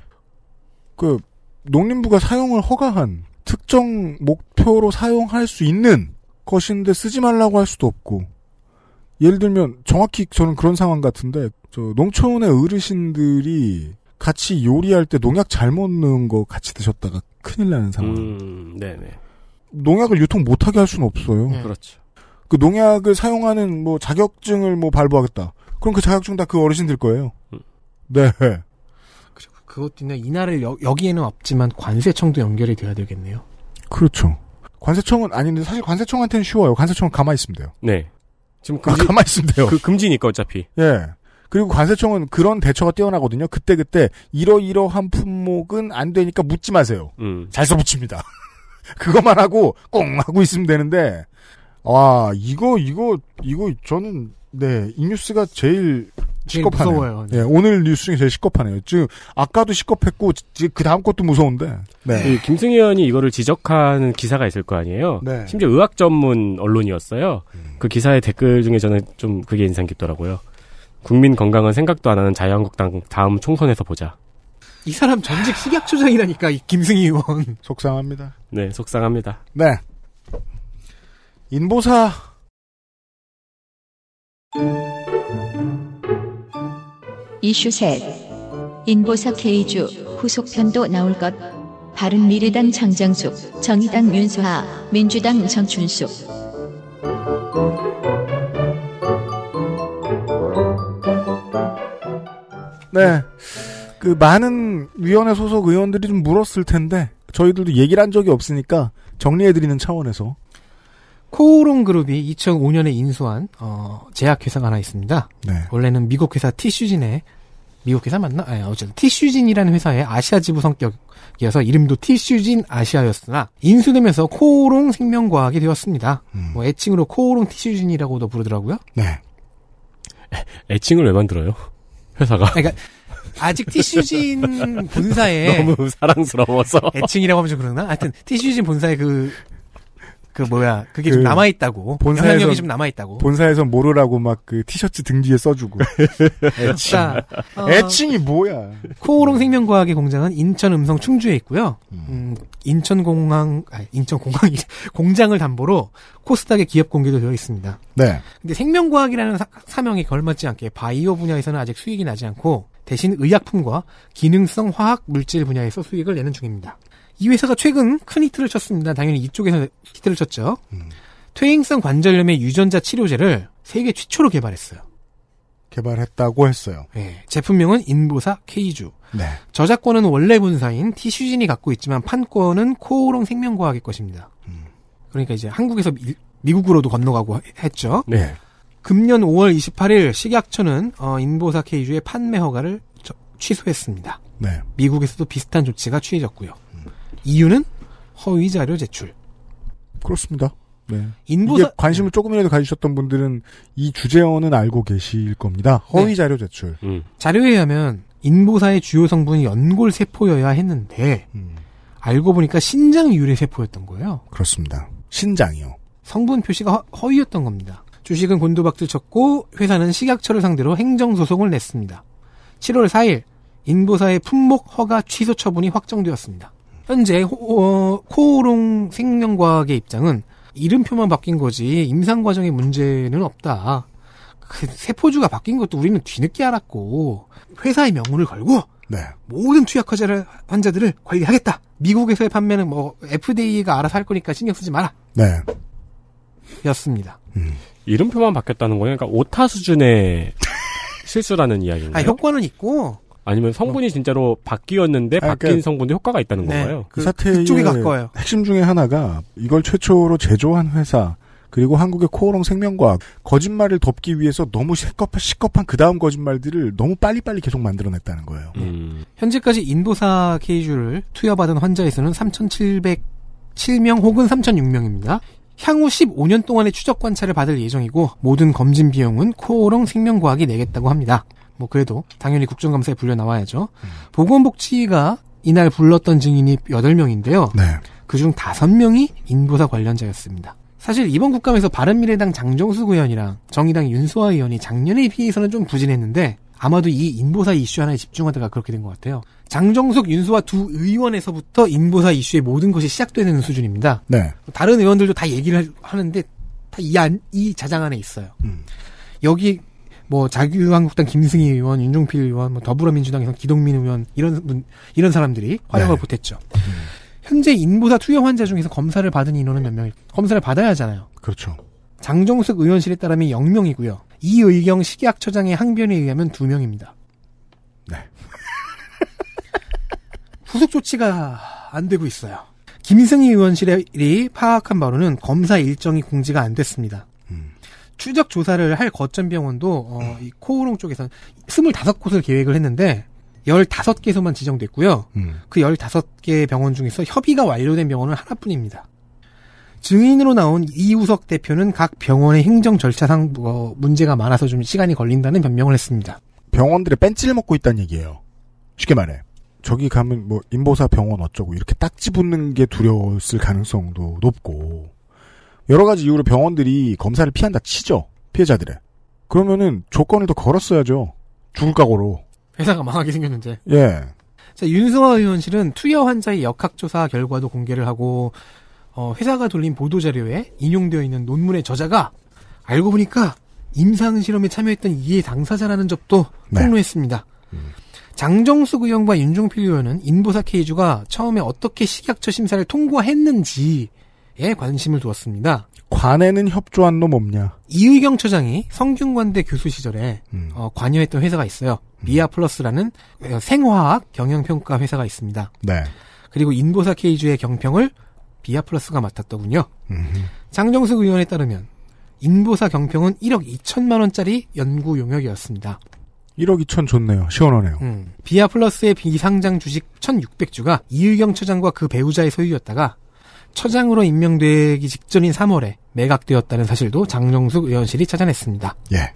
그 농림부가 사용을 허가한 특정 목표로 사용할 수 있는 것인데 쓰지 말라고 할 수도 없고 예를 들면 정확히 저는 그런 상황 같은데 저 농촌의 어르신들이 같이 요리할 때 농약 잘못 넣은 거 같이 드셨다가 큰일 나는 상황. 음, 네네. 농약을 유통 못하게 할 수는 없어요. 음. 그렇죠. 그 농약을 사용하는 뭐 자격증을 뭐 발부하겠다. 그럼 그 자격증 다 그 어르신들 거예요. 음. 네. 그리고 그것도 있네. 이날라 여, 여기에는 없지만 관세청도 연결이 돼야 되겠네요. 그렇죠. 관세청은 아닌데 사실 관세청한테는 쉬워요. 관세청은 가만히 있으면 돼요. 네. 지금 아, 금지, 아, 가만히 있으면 돼요. 그 금지니까 어차피. 예. 그리고 관세청은 그런 대처가 뛰어나거든요. 그때 그때 이러이러한 품목은 안 되니까 묻지 마세요. 음. 잘 써붙입니다. 그것만 하고 꽁 하고 있으면 되는데 와 아, 이거 이거 이거 저는 네 이 뉴스가 제일 시겁하네요. 네. 네, 오늘 뉴스 중에 제일 시겁하네요. 즉 아까도 시겁했고 그 다음 것도 무서운데. 네. 김승희 의원이 이거를 지적하는 기사가 있을 거 아니에요. 네. 심지어 의학 전문 언론이었어요. 음. 그 기사의 댓글 중에 저는 좀 그게 인상 깊더라고요. 국민 건강은 생각도 안 하는 자유한국당 다음 총선에서 보자. 이 사람 전직 식약처장이라니까 이 김승희 의원. 속상합니다. 네, 속상합니다. 네. 인보사 이슈 셋 인보사 케이주 후속편도 나올 것 바른미래당 장장숙 정의당 윤수하 민주당 정춘숙 네그 많은 위원회 소속 의원들이 좀 물었을 텐데 저희들도 얘기를 한 적이 없으니까 정리해드리는 차원에서 코오롱 그룹이 2005년에 인수한 어, 제약회사가 하나 있습니다. 네. 원래는 미국 회사 티슈진의 미국 회사 맞나? 아니, 어쨌든 티슈진이라는 회사의 아시아 지부 성격이어서 이름도 티슈진 아시아였으나 인수되면서 코오롱 생명과학이 되었습니다. 음. 뭐 애칭으로 코오롱 티슈진이라고도 부르더라고요. 네. 애칭을 왜 만들어요? 회사가. 그러니까 아직 티슈진 본사에 [laughs] 너무 사랑스러워서 애칭이라고 하면 좀 그러나? 하여튼 티슈진 본사에 그, 그 뭐야 그게 그좀 그 남아있다고 본사에서, 좀 남아있다고 본사에서 모르라고 막 그 티셔츠 등 뒤에 써주고 [laughs] 애칭 자, 어, 애칭이 뭐야 코오롱 생명과학의 공장은 인천 음성 충주에 있고요 음, 음 인천공항 아, 인천공항이 [laughs] 공장을 담보로 코스닥에 기업 공개도 되어 있습니다 네 근데 생명과학이라는 사, 사명이 걸맞지 않게 바이오 분야에서는 아직 수익이 나지 않고 대신 의약품과 기능성 화학 물질 분야에서 수익을 내는 중입니다. 이 회사가 최근 큰 히트를 쳤습니다. 당연히 이쪽에서 히트를 쳤죠. 음. 퇴행성 관절염의 유전자 치료제를 세계 최초로 개발했어요. 개발했다고 했어요. 네, 제품명은 인보사 케이주. 네. 저작권은 원래 본사인 티슈진이 갖고 있지만 판권은 코오롱 생명과학의 것입니다. 음. 그러니까 이제 한국에서 미, 국으로도 건너가고 했죠. 네. 금년 5월 28일 식약처는 어, 인보사 케이주의 판매 허가를 저, 취소했습니다. 네. 미국에서도 비슷한 조치가 취해졌고요. 음. 이유는 허위 자료 제출. 그렇습니다. 네. 인보사 관심을 네. 조금이라도 가지셨던 분들은 이 주제어는 알고 계실 겁니다. 허위 네. 자료 제출. 음. 자료에 의하면 인보사의 주요 성분이 연골 세포여야 했는데 음. 알고 보니까 신장 유래 세포였던 거예요. 그렇습니다. 신장이요. 성분 표시가 허, 위였던 겁니다. 주식은 곤두박질 쳤고 회사는 식약처를 상대로 행정소송을 냈습니다. 7월 4일 인보사의 품목 허가 취소 처분이 확정되었습니다. 현재 호, 어, 코오롱 생명과학의 입장은 이름표만 바뀐 거지 임상 과정에 문제는 없다. 그 세포주가 바뀐 것도 우리는 뒤늦게 알았고 회사의 명운을 걸고 네. 모든 투약 환자를, 환자들을 관리하겠다. 미국에서의 판매는 뭐 FDA가 알아서 할 거니까 신경 쓰지 마라. 네. 였습니다. 음. 이름표만 바뀌었다는 거예요. 그러니까 오타 수준의 [laughs] 실수라는 이야기인가요? 아, 효과는 있고. 아니면 성분이 어. 진짜로 바뀌었는데 아, 바뀐 그러니까, 성분도 효과가 있다는 네, 건가요? 그, 사태의 핵심 중에 하나가 이걸 최초로 제조한 회사 그리고 한국의 코오롱 생명과학 거짓말을 덮기 위해서 너무 시겁한 시겁한 그 다음 거짓말들을 너무 빨리빨리 계속 만들어냈다는 거예요. 음. 현재까지 인도사 케이주를 투여받은 환자에서는 3,707명 혹은 3,006명입니다. 향후 15년 동안의 추적 관찰을 받을 예정이고 모든 검진 비용은 코오롱 생명과학이 내겠다고 합니다. 뭐 그래도 당연히 국정감사에 불려 나와야죠. 음. 보건복지가 위 이날 불렀던 증인이 8명인데요. 네. 그중 5명이 인보사 관련자였습니다. 사실 이번 국감에서 바른미래당 장정수 의원이랑 정의당 윤소아 의원이 작년에 비해서는 좀 부진했는데 아마도 이 인보사 이슈 하나에 집중하다가 그렇게 된 것 같아요. 장정석, 윤수와 두 의원에서부터 인보사 이슈의 모든 것이 시작되는 수준입니다. 네. 다른 의원들도 다 얘기를 하는데 다 이 안, 이 자장 안에 있어요. 음. 여기 뭐 자유한국당 김승희 의원, 윤종필 의원, 뭐 더불어민주당에서 기동민 의원 이런 분 이런 사람들이 활약을 네. 보탰죠. 음. 현재 인보사 투여 환자 중에서 검사를 받은 인원은 몇 명이? 검사를 받아야 하잖아요. 그렇죠. 장정석 의원실에 따르면 0명이고요. 이의경 식약처장의 항변에 의하면 두 명입니다. 네. [laughs] 후속 조치가 안 되고 있어요. 김승희 의원실이 파악한 바로는 검사 일정이 공지가 안 됐습니다. 음. 추적 조사를 할 거점 병원도 어, 음. 코오롱 쪽에서는 25곳을 계획을 했는데 15개소만 지정됐고요. 음. 그 15개 병원 중에서 협의가 완료된 병원은 하나뿐입니다. 증인으로 나온 이우석 대표는 각 병원의 행정 절차상 뭐 문제가 많아서 좀 시간이 걸린다는 변명을 했습니다. 병원들의 뺀질 먹고 있다는 얘기예요. 쉽게 말해. 저기 가면 뭐 인보사 병원 어쩌고 이렇게 딱지 붙는 게 두려웠을 가능성도 높고 여러 가지 이유로 병원들이 검사를 피한다 치죠. 피해자들의. 그러면은 조건을 더 걸었어야죠. 죽을 각오로. 회사가 망하게 생겼는데. 예. 자, 윤승화 의원실은 투여 환자의 역학조사 결과도 공개를 하고 어, 회사가 돌린 보도 자료에 인용되어 있는 논문의 저자가 알고 보니까 임상 실험에 참여했던 이해 당사자라는 점도 네. 폭로했습니다. 네. 음. 장정숙 의원과 윤종필 의원은 인보사 케이주가 처음에 어떻게 식약처 심사를 통과했는지에 관심을 두었습니다. 관에는 협조한 놈 없냐? 이의경 처장이 성균관대 교수 시절에 음. 어, 관여했던 회사가 있어요. 음. 미아 플러스라는 어, 생화학 경영평가 회사가 있습니다. 네. 그리고 인보사 케이주의 경평을 비아플러스가 맡았더군요. 음흠. 장정숙 의원에 따르면 인보사 경평은 1억 2천만 원짜리 연구 용역이었습니다. 1억 2천 좋네요. 시원하네요. 음. 비아플러스의 비상장 주식 1,600주가 이유경 처장과 그 배우자의 소유였다가 처장으로 임명되기 직전인 3월에 매각되었다는 사실도 장정숙 의원실이 찾아냈습니다. 예.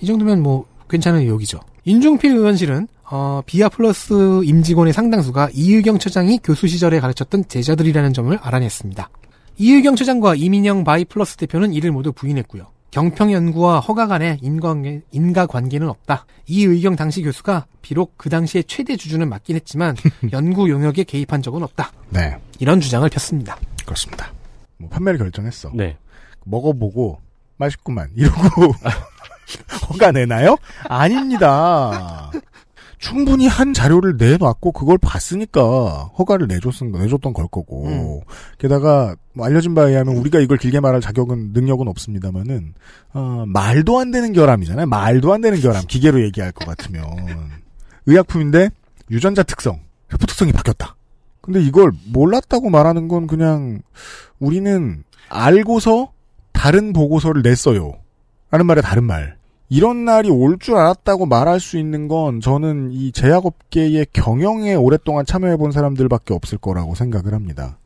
이 정도면 뭐 괜찮은 의혹이죠. 인중필 의원실은 어, 비아 플러스 임직원의 상당수가 이유경 처장이 교수 시절에 가르쳤던 제자들이라는 점을 알아냈습니다. 이유경 처장과 이민영 바이 플러스 대표는 이를 모두 부인했고요. 경평연구와 허가 간의 인과관계, 인과관계는 없다. 이의경 당시 교수가 비록 그당시에 최대 주주는 맞긴 했지만 [laughs] 연구 용역에 개입한 적은 없다. 네. 이런 주장을 폈습니다. 그렇습니다. 뭐 판매를 결정했어. 네. 먹어보고 맛있구만 이러고 [laughs] 허가 내나요? 아닙니다. 충분히 한 자료를 내놨고 그걸 봤으니까 허가를 내줬은 내줬던 걸 거고 음. 게다가 뭐 알려진 바에 의하면 우리가 이걸 길게 말할 자격은 능력은 없습니다만은 어, 말도 안 되는 결함이잖아요 말도 안 되는 결함 기계로 얘기할 것 같으면 의약품인데 유전자 특성 혈부 특성이 바뀌었다 근데 이걸 몰랐다고 말하는 건 그냥 우리는 알고서 다른 보고서를 냈어요 라는 말에 다른 말 이런 날이 올 줄 알았다고 말할 수 있는 건 저는 이 제약업계의 경영에 오랫동안 참여해본 사람들밖에 없을 거라고 생각을 합니다.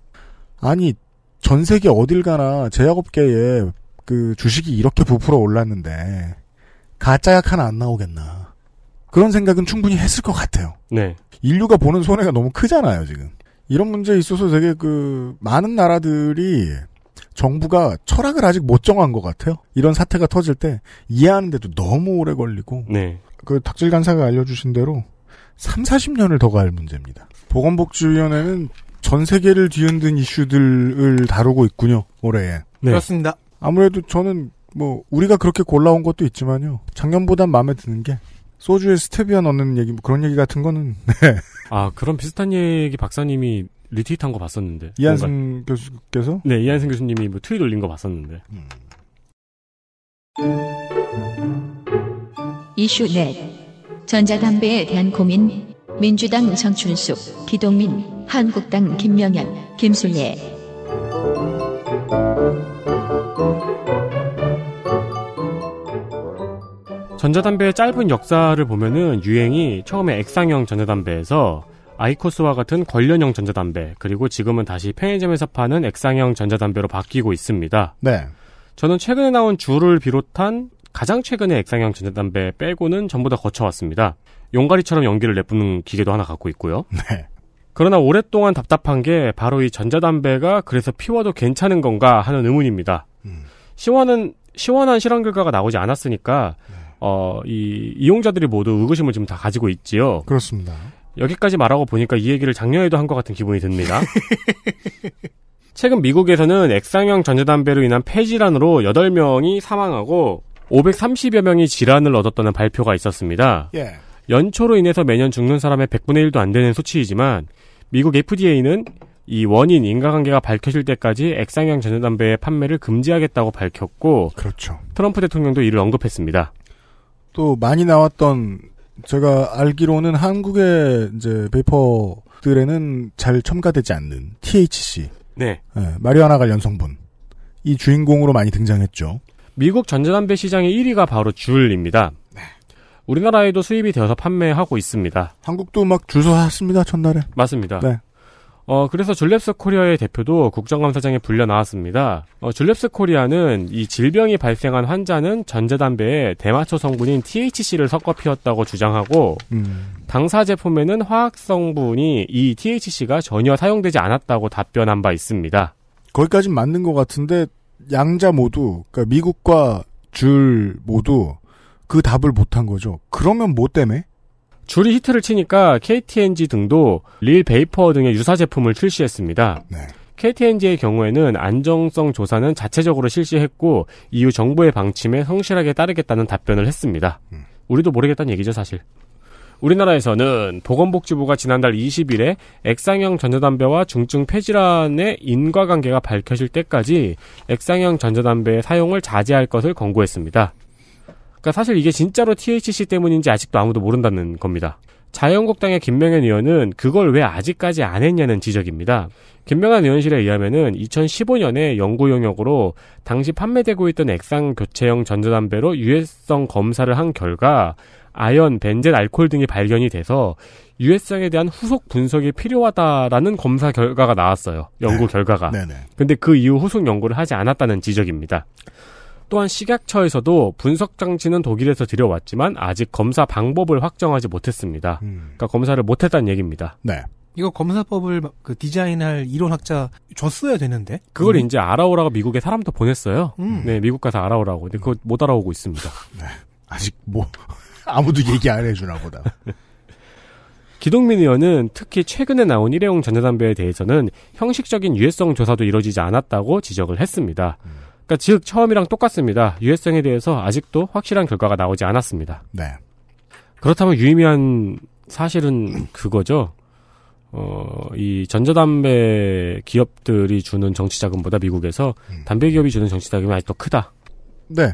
아니, 전 세계 어딜 가나 제약업계에 그 주식이 이렇게 부풀어 올랐는데, 가짜약 하나 안 나오겠나. 그런 생각은 충분히 했을 것 같아요. 네. 인류가 보는 손해가 너무 크잖아요, 지금. 이런 문제에 있어서 되게 그, 많은 나라들이 정부가 철학을 아직 못 정한 것 같아요. 이런 사태가 터질 때 이해하는데도 너무 오래 걸리고 네. 그 닥질 간사가 알려주신 대로 3, 40년을 더 갈 문제입니다. 보건복지위원회는 전 세계를 뒤흔든 이슈들을 다루고 있군요. 올해에. 네. 그렇습니다. 아무래도 저는 뭐 우리가 그렇게 골라온 것도 있지만요. 작년보단 마음에 드는 게 소주에 스테비아 넣는 얘기 뭐 그런 얘기 같은 거는 네. 아 그런 비슷한 얘기 박사님이 리트윗한 거 봤었는데. 이한승 뭔가... 교수께서? 네, 이한승 교수님이 뭐 트윗 올린 거 봤었는데. 음. 이슈 넷. 전자담배에 대한 고민. 민주당 정춘숙, 기동민, 한국당 김명현, 김순예 전자담배의 짧은 역사를 보면은 유행이 처음에 액상형 전자담배에서 아이코스와 같은 관련형 전자담배 그리고 지금은 다시 편의점에서 파는 액상형 전자담배로 바뀌고 있습니다. 네. 저는 최근에 나온 줄을 비롯한 가장 최근의 액상형 전자담배 빼고는 전부 다 거쳐왔습니다. 용가리처럼 연기를 내뿜는 기계도 하나 갖고 있고요. [laughs] 네. 그러나 오랫동안 답답한 게 바로 이 전자담배가 그래서 피워도 괜찮은 건가 하는 의문입니다. 음. 시원한 시원한 실험 결과가 나오지 않았으니까 네. 어, 이 이용자들이 모두 의구심을 지금 다 가지고 있지요. 그렇습니다. 여기까지 말하고 보니까 이 얘기를 작년에도 한 것 같은 기분이 듭니다. [laughs] 최근 미국에서는 액상형 전자담배로 인한 폐질환으로 8명이 사망하고 530여 명이 질환을 얻었다는 발표가 있었습니다. 예. 연초로 인해서 매년 죽는 사람의 100분의 1도 안 되는 수치이지만 미국 FDA는 이 원인 인과관계가 밝혀질 때까지 액상형 전자담배의 판매를 금지하겠다고 밝혔고 그렇죠. 트럼프 대통령도 이를 언급했습니다. 또 많이 나왔던 제가 알기로는 한국의 이제 베이퍼들에는 잘 첨가되지 않는 THC, 네, 네마리아나관연 예, 성분 이 주인공으로 많이 등장했죠. 미국 전자담배 시장의 1위가 바로 줄입니다. 네. 우리나라에도 수입이 되어서 판매하고 있습니다. 한국도 막줄 서서 샀습니다 첫날에. 맞습니다. 네. 어, 그래서 줄랩스 코리아의 대표도 국정감사장에 불려 나왔습니다. 어, 줄랩스 코리아는 이 질병이 발생한 환자는 전자담배에 대마초 성분인 THC를 섞어 피웠다고 주장하고, 음. 당사 제품에는 화학 성분이 이 THC가 전혀 사용되지 않았다고 답변한 바 있습니다. 거기까진 맞는 것 같은데, 양자 모두, 그러니까 미국과 줄 모두 그 답을 못한 거죠. 그러면 뭐 때문에? 줄이 히트를 치니까 KTNG 등도 릴 베이퍼 등의 유사 제품을 출시했습니다. 네. KTNG의 경우에는 안정성 조사는 자체적으로 실시했고 이후 정부의 방침에 성실하게 따르겠다는 답변을 했습니다. 음. 우리도 모르겠다는 얘기죠, 사실. 우리나라에서는 보건복지부가 지난달 20일에 액상형 전자담배와 중증 폐질환의 인과관계가 밝혀질 때까지 액상형 전자담배의 사용을 자제할 것을 권고했습니다. 그러니까 사실 이게 진짜로 THC 때문인지 아직도 아무도 모른다는 겁니다. 자유한국당의 김명현 의원은 그걸 왜 아직까지 안 했냐는 지적입니다. 김명현 의원실에 의하면은 2015년에 연구 용역으로 당시 판매되고 있던 액상 교체형 전자담배로 유해성 검사를 한 결과 아연, 벤젠, 알코올 등이 발견이 돼서 유해성에 대한 후속 분석이 필요하다라는 검사 결과가 나왔어요. 연구 네. 결과가. 네네. 근데 그 이후 후속 연구를 하지 않았다는 지적입니다. 또한 식약처에서도 분석 장치는 독일에서 들여왔지만 아직 검사 방법을 확정하지 못했습니다. 음. 그러니까 검사를 못했다는 얘기입니다. 네. 이거 검사법을 그 디자인할 이론학자 줬어야 되는데 그걸 음. 이제 알아오라고 미국에 사람도 보냈어요. 음. 네, 미국 가서 알아오라고. 근데 그거 못 알아오고 있습니다. [laughs] 네. 아직 뭐 [laughs] 아무도 얘기 안 해주나 보다. [laughs] 기동민 의원은 특히 최근에 나온 일회용 전자담배에 대해서는 형식적인 유해성 조사도 이뤄지지 않았다고 지적을 했습니다. 음. 그러니까 즉 처음이랑 똑같습니다. 유해성에 대해서 아직도 확실한 결과가 나오지 않았습니다. 네. 그렇다면 유의미한 사실은 그거죠. 어, 이 전자담배 기업들이 주는 정치 자금보다 미국에서 음. 담배 기업이 주는 정치 자금이 아직더 크다. 네.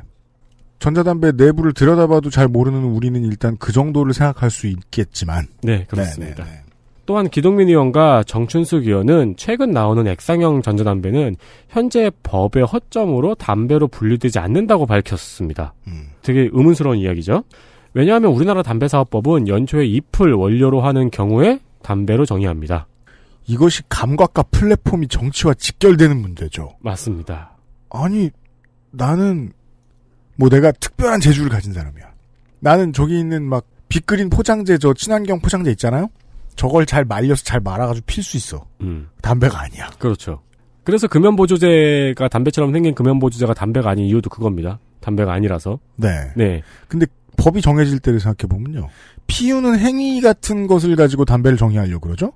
전자담배 내부를 들여다봐도 잘 모르는 우리는 일단 그 정도를 생각할 수 있겠지만. 네, 그렇습니다. 네네네. 네, 네. 또한 기동민 의원과 정춘숙 의원은 최근 나오는 액상형 전자담배는 현재 법의 허점으로 담배로 분류되지 않는다고 밝혔습니다. 음. 되게 의문스러운 이야기죠. 왜냐하면 우리나라 담배사업법은 연초에 잎을 원료로 하는 경우에 담배로 정의합니다. 이것이 감각과 플랫폼이 정치와 직결되는 문제죠. 맞습니다. 아니, 나는, 뭐 내가 특별한 재주를 가진 사람이야. 나는 저기 있는 막, 빅그린 포장재, 저 친환경 포장재 있잖아요? 저걸 잘 말려서 잘 말아가지고 필 수 있어. 음. 담배가 아니야. 그렇죠. 그래서 금연보조제가 담배처럼 생긴 금연보조제가 담배가 아닌 이유도 그겁니다. 담배가 아니라서. 네. 네. 근데 법이 정해질 때를 생각해보면요. 피우는 행위 같은 것을 가지고 담배를 정의하려고 그러죠?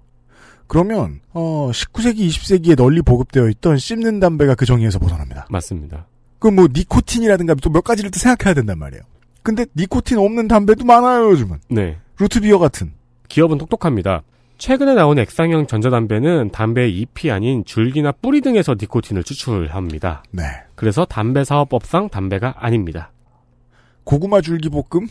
그러면, 어, 19세기, 20세기에 널리 보급되어 있던 씹는 담배가 그 정의에서 벗어납니다. 맞습니다. 그 뭐, 니코틴이라든가 또 몇 가지를 또 생각해야 된단 말이에요. 근데 니코틴 없는 담배도 많아요, 요즘은. 네. 루트비어 같은. 기업은 똑똑합니다. 최근에 나온 액상형 전자담배는 담배의 잎이 아닌 줄기나 뿌리 등에서 니코틴을 추출합니다. 네. 그래서 담배 사업법상 담배가 아닙니다. 고구마 줄기 볶음?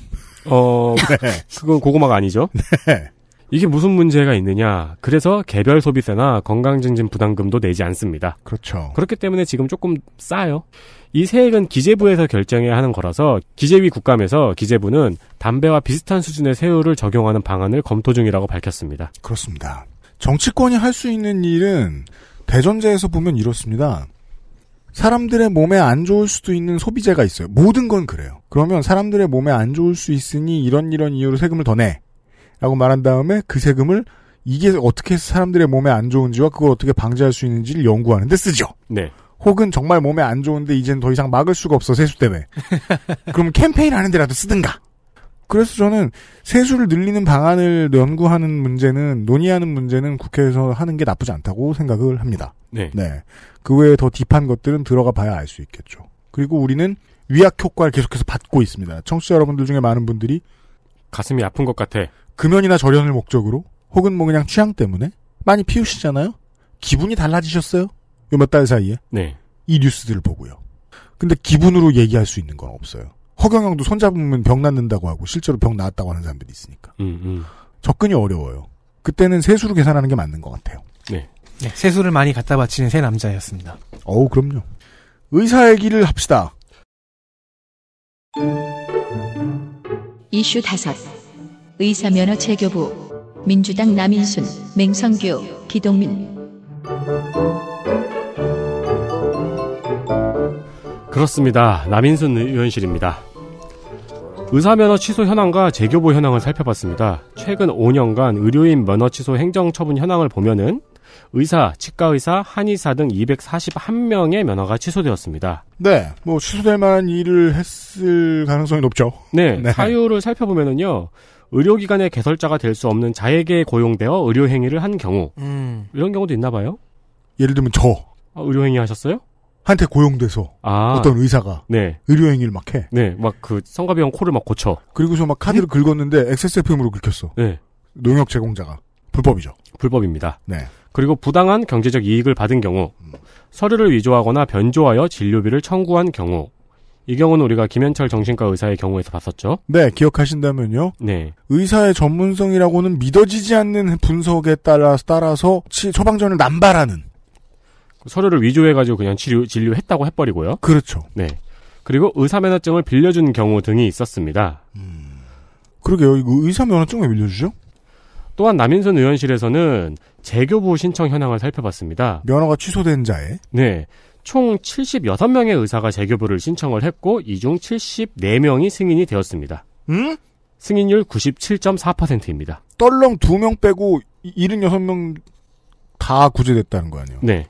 어, 네. 그건 고구마가 아니죠. [laughs] 네. 이게 무슨 문제가 있느냐. 그래서 개별 소비세나 건강증진 부담금도 내지 않습니다. 그렇죠. 그렇기 때문에 지금 조금 싸요. 이 세액은 기재부에서 결정해야 하는 거라서 기재위 국감에서 기재부는 담배와 비슷한 수준의 세율을 적용하는 방안을 검토 중이라고 밝혔습니다. 그렇습니다. 정치권이 할 수 있는 일은 대전제에서 보면 이렇습니다. 사람들의 몸에 안 좋을 수도 있는 소비재가 있어요. 모든 건 그래요. 그러면 사람들의 몸에 안 좋을 수 있으니 이런 이런 이유로 세금을 더 내. 라고 말한 다음에 그 세금을 이게 어떻게 해서 사람들의 몸에 안 좋은지와 그걸 어떻게 방지할 수 있는지를 연구하는데 쓰죠. 네. 혹은 정말 몸에 안 좋은데 이젠 더 이상 막을 수가 없어 세수 때문에. [laughs] 그럼 캠페인 하는 데라도 쓰든가. 그래서 저는 세수를 늘리는 방안을 연구하는 문제는 논의하는 문제는 국회에서 하는 게 나쁘지 않다고 생각을 합니다. 네. 네. 그 외에 더 딥한 것들은 들어가 봐야 알 수 있겠죠. 그리고 우리는 위약 효과를 계속해서 받고 있습니다. 청취자 여러분들 중에 많은 분들이 가슴이 아픈 것 같아. 금연이나 절연을 목적으로 혹은 뭐 그냥 취향 때문에 많이 피우시잖아요. 기분이 달라지셨어요? 요몇달 사이에 네. 이 뉴스들을 보고요. 근데 기분으로 얘기할 수 있는 건 없어요. 허경영도 손잡으면 병 낫는다고 하고 실제로 병 나았다고 하는 사람들이 있으니까 음, 음. 접근이 어려워요. 그때는 세수로 계산하는 게 맞는 것 같아요. 네. 네 세수를 많이 갖다 바치는 새 남자였습니다. 어우 그럼요. 의사 얘기를 합시다. 이슈 다섯 의사 면허 체교부 민주당 남인순 맹성규 기동민 그렇습니다. 남인순 의원실입니다. 의사 면허 취소 현황과 재교부 현황을 살펴봤습니다. 최근 5년간 의료인 면허 취소 행정 처분 현황을 보면은 의사, 치과의사, 한의사 등 241명의 면허가 취소되었습니다. 네, 뭐 취소될 만한 일을 했을 가능성이 높죠. 네, [laughs] 네. 사유를 살펴보면은요. 의료기관의 개설자가 될 수 없는 자에게 고용되어 의료행위를 한 경우 음. 이런 경우도 있나 봐요. 예를 들면 저 아, 의료행위 하셨어요? 한테 고용돼서 아. 어떤 의사가 네. 의료 행위를 막 해. 네, 막 그 성가병 코를 막 고쳐. 그리고서 막 카드를 네? 긁었는데 XSFM으로 긁혔어. 네. 농역 제공자가 불법이죠. 불법입니다. 네. 그리고 부당한 경제적 이익을 받은 경우, 음. 서류를 위조하거나 변조하여 진료비를 청구한 경우, 이 경우는 우리가 김현철 정신과 의사의 경우에서 봤었죠. 네, 기억하신다면요. 네. 의사의 전문성이라고는 믿어지지 않는 분석에 따라 따라서 처방전을 남발하는 서류를 위조해가지고 그냥 치료, 진료했다고 해버리고요. 그렇죠. 네. 그리고 의사면허증을 빌려준 경우 등이 있었습니다. 음, 그러게요. 이거 의사면허증 왜 빌려주죠? 또한 남인선 의원실에서는 재교부 신청 현황을 살펴봤습니다. 면허가 취소된 자의? 네. 총 76명의 의사가 재교부를 신청을 했고, 이 중 74명이 승인이 되었습니다. 음? 승인율 97.4%입니다. 떨렁 2명 빼고 76명 다 구제됐다는 거 아니에요? 네.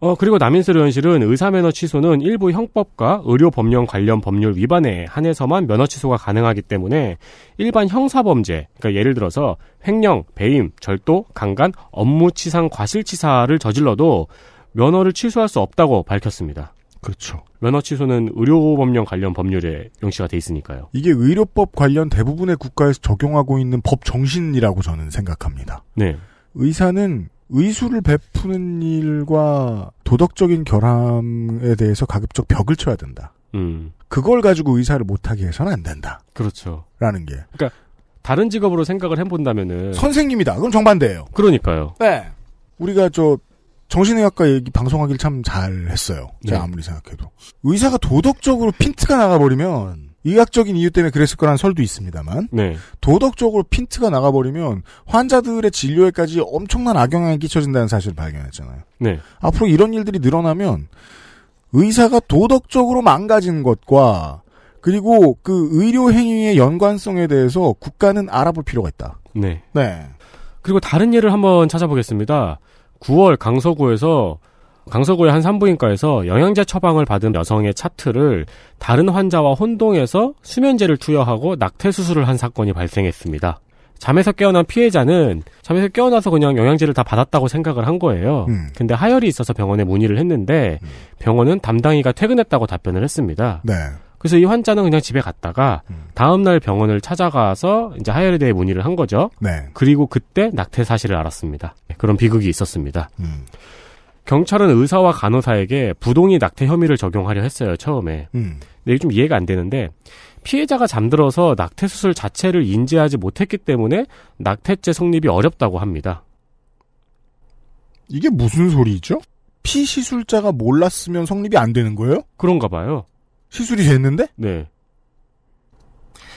어, 그리고 남인스러 현실은 의사 면허 취소는 일부 형법과 의료 법령 관련 법률 위반에 한해서만 면허 취소가 가능하기 때문에 일반 형사 범죄, 그러니까 예를 들어서 횡령, 배임, 절도, 강간, 업무치상, 과실치사를 저질러도 면허를 취소할 수 없다고 밝혔습니다. 그렇죠. 면허 취소는 의료법령 관련 법률에 명시가 돼 있으니까요. 이게 의료법 관련 대부분의 국가에서 적용하고 있는 법 정신이라고 저는 생각합니다. 네. 의사는 의술을 베푸는 일과 도덕적인 결함에 대해서 가급적 벽을 쳐야 된다. 음. 그걸 가지고 의사를 못하게 해서는 안 된다. 그렇죠. 라는 게. 그러니까 다른 직업으로 생각을 해본다면은 선생님이다. 그럼 정반대예요. 그러니까요. 네. 우리가 저 정신의학과 얘기 방송하기를 참 잘했어요. 제가 네. 아무리 생각해도 의사가 도덕적으로 핀트가 나가버리면 의학적인 이유 때문에 그랬을 거라는 설도 있습니다만 네. 도덕적으로 핀트가 나가버리면 환자들의 진료에까지 엄청난 악영향이 끼쳐진다는 사실을 발견했잖아요. 네. 앞으로 이런 일들이 늘어나면 의사가 도덕적으로 망가진 것과 그리고 그 의료 행위의 연관성에 대해서 국가는 알아볼 필요가 있다. 네. 네. 그리고 다른 예를 한번 찾아보겠습니다. 9월 강서구에서 강서구의 한 산부인과에서 영양제 처방을 받은 여성의 차트를 다른 환자와 혼동해서 수면제를 투여하고 낙태 수술을 한 사건이 발생했습니다. 잠에서 깨어난 피해자는 잠에서 깨어나서 그냥 영양제를 다 받았다고 생각을 한 거예요. 음. 근데 하혈이 있어서 병원에 문의를 했는데 음. 병원은 담당이가 퇴근했다고 답변을 했습니다. 네. 그래서 이 환자는 그냥 집에 갔다가 음. 다음날 병원을 찾아가서 이제 하혈에 대해 문의를 한 거죠. 네. 그리고 그때 낙태 사실을 알았습니다. 네, 그런 비극이 있었습니다. 음. 경찰은 의사와 간호사에게 부동의 낙태 혐의를 적용하려 했어요 처음에. 음. 근데 이게 좀 이해가 안 되는데 피해자가 잠들어서 낙태 수술 자체를 인지하지 못했기 때문에 낙태죄 성립이 어렵다고 합니다. 이게 무슨 소리죠? 피시술자가 몰랐으면 성립이 안 되는 거예요? 그런가 봐요. 시술이 됐는데? 네.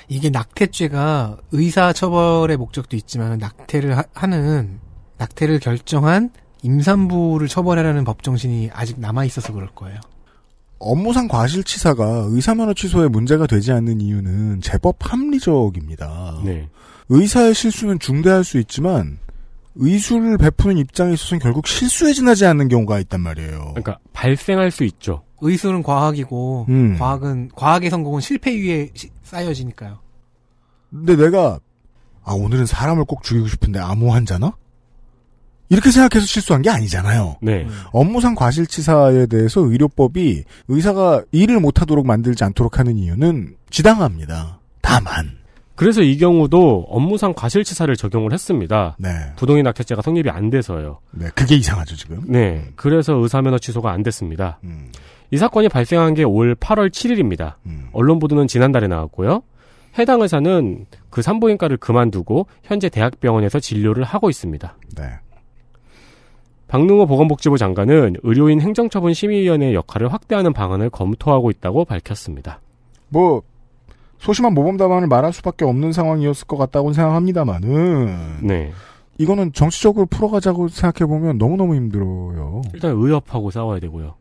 이게 낙태죄가 의사 처벌의 목적도 있지만 낙태를 하, 는 낙태를 결정한 임산부를 처벌하라는 법 정신이 아직 남아 있어서 그럴 거예요. 업무상 과실치사가 의사면허 취소에 문제가 되지 않는 이유는 제법 합리적입니다. 네. 의사의 실수는 중대할 수 있지만 의술을 베푸는 입장에 있어서는 결국 실수에 지나지 않는 경우가 있단 말이에요. 그러니까 발생할 수 있죠. 의술은 과학이고 음. 과학은 과학의 성공은 실패 위에 시, 쌓여지니까요. 근데 내가 아 오늘은 사람을 꼭 죽이고 싶은데 암호 환자나 이렇게 생각해서 실수한 게 아니잖아요. 네. 업무상 과실치사에 대해서 의료법이 의사가 일을 못하도록 만들지 않도록 하는 이유는 지당합니다. 다만. 그래서 이 경우도 업무상 과실치사를 적용을 했습니다. 네. 부동의 낙태죄가 성립이 안 돼서요. 네, 그게 이상하죠 지금. 네, 그래서 의사면허 취소가 안 됐습니다. 음. 이 사건이 발생한 게 올 8월 7일입니다. 음. 언론 보도는 지난달에 나왔고요. 해당 의사는 그 산부인과를 그만두고 현재 대학병원에서 진료를 하고 있습니다. 네. 박능호 보건복지부 장관은 의료인 행정처분 심의위원회의 역할을 확대하는 방안을 검토하고 있다고 밝혔습니다. 뭐 소심한 모범답안을 말할 수밖에 없는 상황이었을 것 같다고 생각합니다만은 네. 이거는 정치적으로 풀어가자고 생각해보면 너무너무 힘들어요. 일단 의협하고 싸워야 되고요.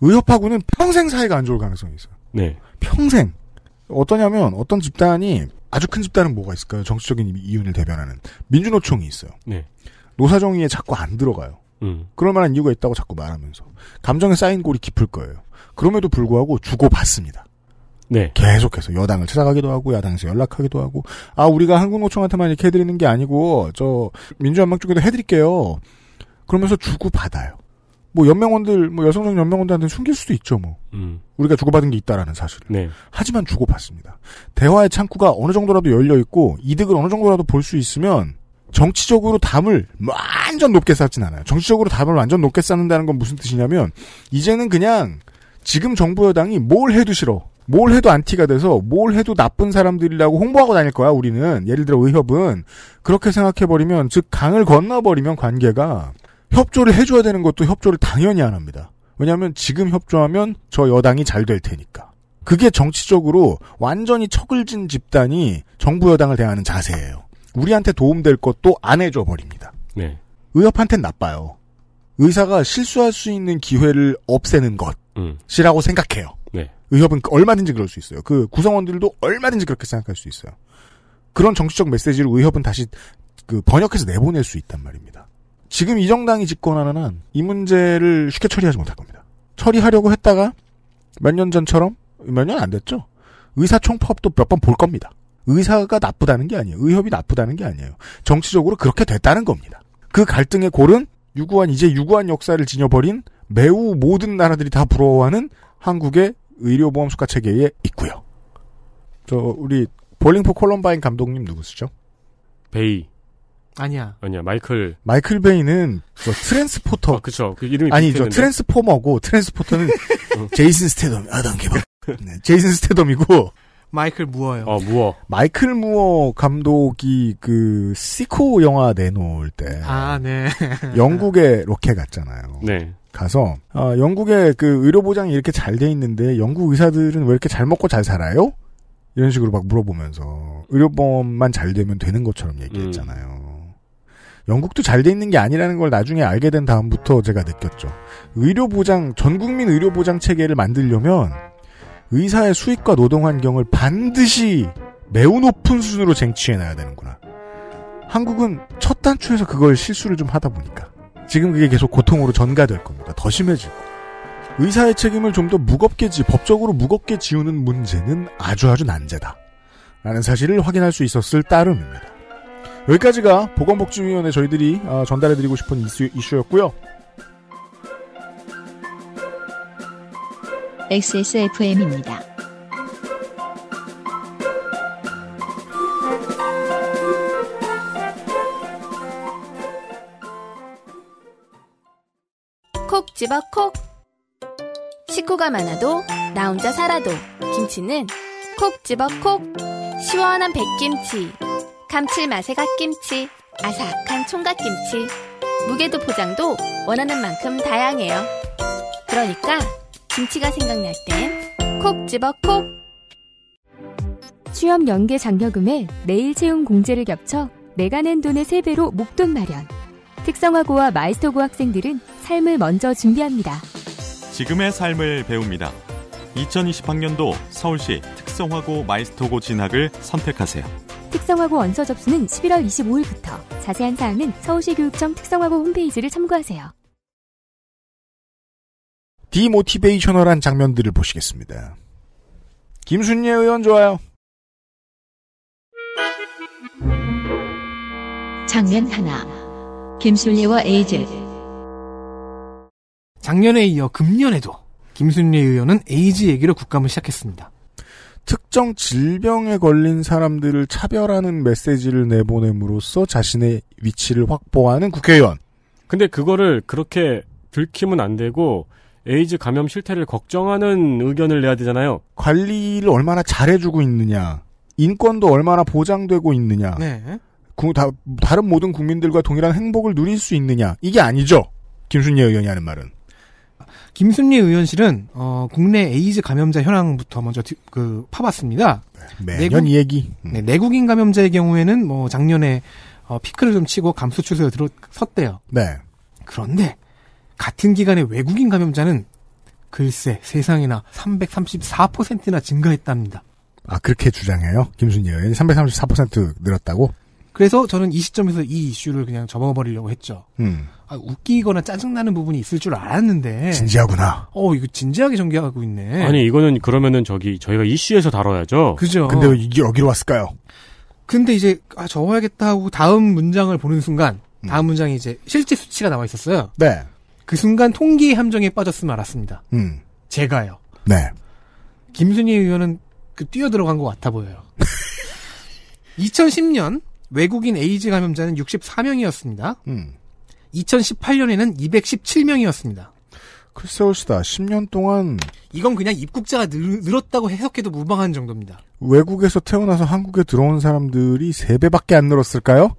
의협하고는 평생 사이가 안 좋을 가능성이 있어요. 네. 평생. 어떠냐면 어떤 집단이 아주 큰 집단은 뭐가 있을까요? 정치적인 이윤을 대변하는 민주노총이 있어요. 네. 노사정위에 자꾸 안 들어가요. 음. 그럴 만한 이유가 있다고 자꾸 말하면서 감정에 쌓인 골이 깊을 거예요. 그럼에도 불구하고 주고받습니다. 네. 계속해서 여당을 찾아가기도 하고 야당에서 연락하기도 하고 아 우리가 한국노총한테만 이렇게 해드리는 게 아니고 저 민주연맹 쪽에도 해드릴게요. 그러면서 주고받아요. 뭐 연맹원들 뭐 여성적 연맹원들한테 숨길 수도 있죠 뭐 음. 우리가 주고받은 게 있다라는 사실을 네. 하지만 주고받습니다 대화의 창구가 어느 정도라도 열려 있고 이득을 어느 정도라도 볼 수 있으면 정치적으로 담을 완전 높게 쌓진 않아요. 정치적으로 담을 완전 높게 쌓는다는 건 무슨 뜻이냐면 이제는 그냥 지금 정부 여당이 뭘 해도 싫어. 뭘 해도 안티가 돼서 뭘 해도 나쁜 사람들이라고 홍보하고 다닐 거야 우리는 예를 들어 의협은 그렇게 생각해버리면 즉 강을 건너버리면 관계가 협조를 해줘야 되는 것도 협조를 당연히 안 합니다 왜냐하면 지금 협조하면 저 여당이 잘 될 테니까 그게 정치적으로 완전히 척을 진 집단이 정부 여당을 대하는 자세예요 우리한테 도움될 것도 안 해줘 버립니다. 네. 의협한텐 나빠요. 의사가 실수할 수 있는 기회를 없애는 음. 것이라고 음. 생각해요. 네. 의협은 얼마든지 그럴 수 있어요. 그 구성원들도 얼마든지 그렇게 생각할 수 있어요. 그런 정치적 메시지를 의협은 다시 그 번역해서 내보낼 수 있단 말입니다. 지금 이 정당이 집권하는 한이 문제를 쉽게 처리하지 못할 겁니다. 처리하려고 했다가 몇 년 전처럼 몇 년 안 됐죠. 의사총파업도 몇 번 볼 겁니다. 의사가 나쁘다는 게 아니에요. 의협이 나쁘다는 게 아니에요. 정치적으로 그렇게 됐다는 겁니다. 그 갈등의 골은 유구한 이제 유구한 역사를 지녀버린 매우 모든 나라들이 다 부러워하는 한국의 의료보험 수가 체계에 있고요. 저 우리 볼링포 콜럼바인 감독님 누구시죠? 베이. 아니야. 아니야. 마이클. 마이클 베이는 저 [laughs] 트랜스포터. 아, 그쵸. 그 이름이 아니 저 트랜스포머고 트랜스포터는 [laughs] 제이슨 스테덤. 아, 난 기분. 네, 제이슨 스테덤이고 마이클 무어요. 어, 무어. 마이클 무어 감독이 그 시코 영화 내놓을 때 아, 네. [laughs] 영국에 로케 갔잖아요. 네. 가서 어, 영국의 그 의료 보장이 이렇게 잘 돼 있는데 영국 의사들은 왜 이렇게 잘 먹고 잘 살아요? 이런 식으로 막 물어보면서 의료보험만 잘 되면 되는 것처럼 얘기했잖아요. 음. 영국도 잘 돼 있는 게 아니라는 걸 나중에 알게 된 다음부터 제가 느꼈죠. 의료 보장 전 국민 의료 보장 체계를 만들려면 의사의 수익과 노동 환경을 반드시 매우 높은 수준으로 쟁취해놔야 되는구나. 한국은 첫 단추에서 그걸 실수를 좀 하다 보니까 지금 그게 계속 고통으로 전가될 겁니다. 더 심해지고. 의사의 책임을 좀 더 무겁게 지, 법적으로 무겁게 지우는 문제는 아주 아주 난제다. 라는 사실을 확인할 수 있었을 따름입니다. 여기까지가 보건복지위원회 저희들이 어, 전달해드리고 싶은 이슈, 이슈였고요. XSFM입니다. 콕 집어 콕. 식구가 많아도 나 혼자 살아도 김치는 콕 집어 콕. 시원한 백김치, 감칠맛의 갓김치, 아삭한 총각김치. 무게도 포장도 원하는 만큼 다양해요. 그러니까 김치가 생각날 땐콕 집어 콕! 취업 연계 장려금에 내일 채용 공제를 겹쳐 내가 낸 돈의 3배로 목돈 마련. 특성화고와 마이스터고 학생들은 삶을 먼저 준비합니다. 지금의 삶을 배웁니다. 2020학년도 서울시 특성화고 마이스터고 진학을 선택하세요. 특성화고 원서 접수는 11월 25일부터 자세한 사항은 서울시 교육청 특성화고 홈페이지를 참고하세요. 디모티베이셔널한 장면들을 보시겠습니다. 김순례 의원 좋아요. 장면 하나. 김순례와 에이즈. 작년에 이어 금년에도 김순례 의원은 에이즈 얘기로 국감을 시작했습니다. 특정 질병에 걸린 사람들을 차별하는 메시지를 내보냄으로써 자신의 위치를 확보하는 국회의원. 근데 그거를 그렇게 들키면 안 되고 에이즈 감염 실태를 걱정하는 의견을 내야 되잖아요. 관리를 얼마나 잘해주고 있느냐, 인권도 얼마나 보장되고 있느냐, 네. 구, 다, 다른 모든 국민들과 동일한 행복을 누릴 수 있느냐 이게 아니죠. 김순례 의원이 하는 말은. 김순례 의원실은 어, 국내 에이즈 감염자 현황부터 먼저 디, 그 파봤습니다. 네, 매년 내국, 얘기. 음. 네, 내국인 감염자의 경우에는 뭐 작년에 어, 피크를 좀 치고 감소 추세로 들어섰대요. 네. 그런데 같은 기간에 외국인 감염자는 글쎄 세상에나 334%나 증가했답니다. 아 그렇게 주장해요? 김순희 의원이 334% 늘었다고? 그래서 저는 이 시점에서 이 이슈를 그냥 접어버리려고 했죠. 음. 아, 웃기거나 짜증나는 부분이 있을 줄 알았는데. 진지하구나. 어, 이거 진지하게 전개하고 있네. 아니, 이거는 그러면은 저기, 저희가 이슈에서 다뤄야죠. 그죠. 근데 이게 여기로 왔을까요? 근데 이제, 아, 적어야겠다 하고 다음 문장을 보는 순간, 음. 다음 음. 문장이 이제 실제 수치가 나와 있었어요. 네. 그 순간 통기 함정에 빠졌음 알았습니다. 음. 제가요. 네. 김순희 의원은 그 뛰어 들어간 것 같아 보여요. 2010년 [laughs] 외국인 에이즈 감염자는 64명이었습니다. 음. 2018년에는 217명이었습니다. 글쎄 그 올시다 10년 동안 이건 그냥 입국자가 늘, 었다고 해석해도 무방한 정도입니다. 외국에서 태어나서 한국에 들어온 사람들이 3배밖에 안 늘었을까요?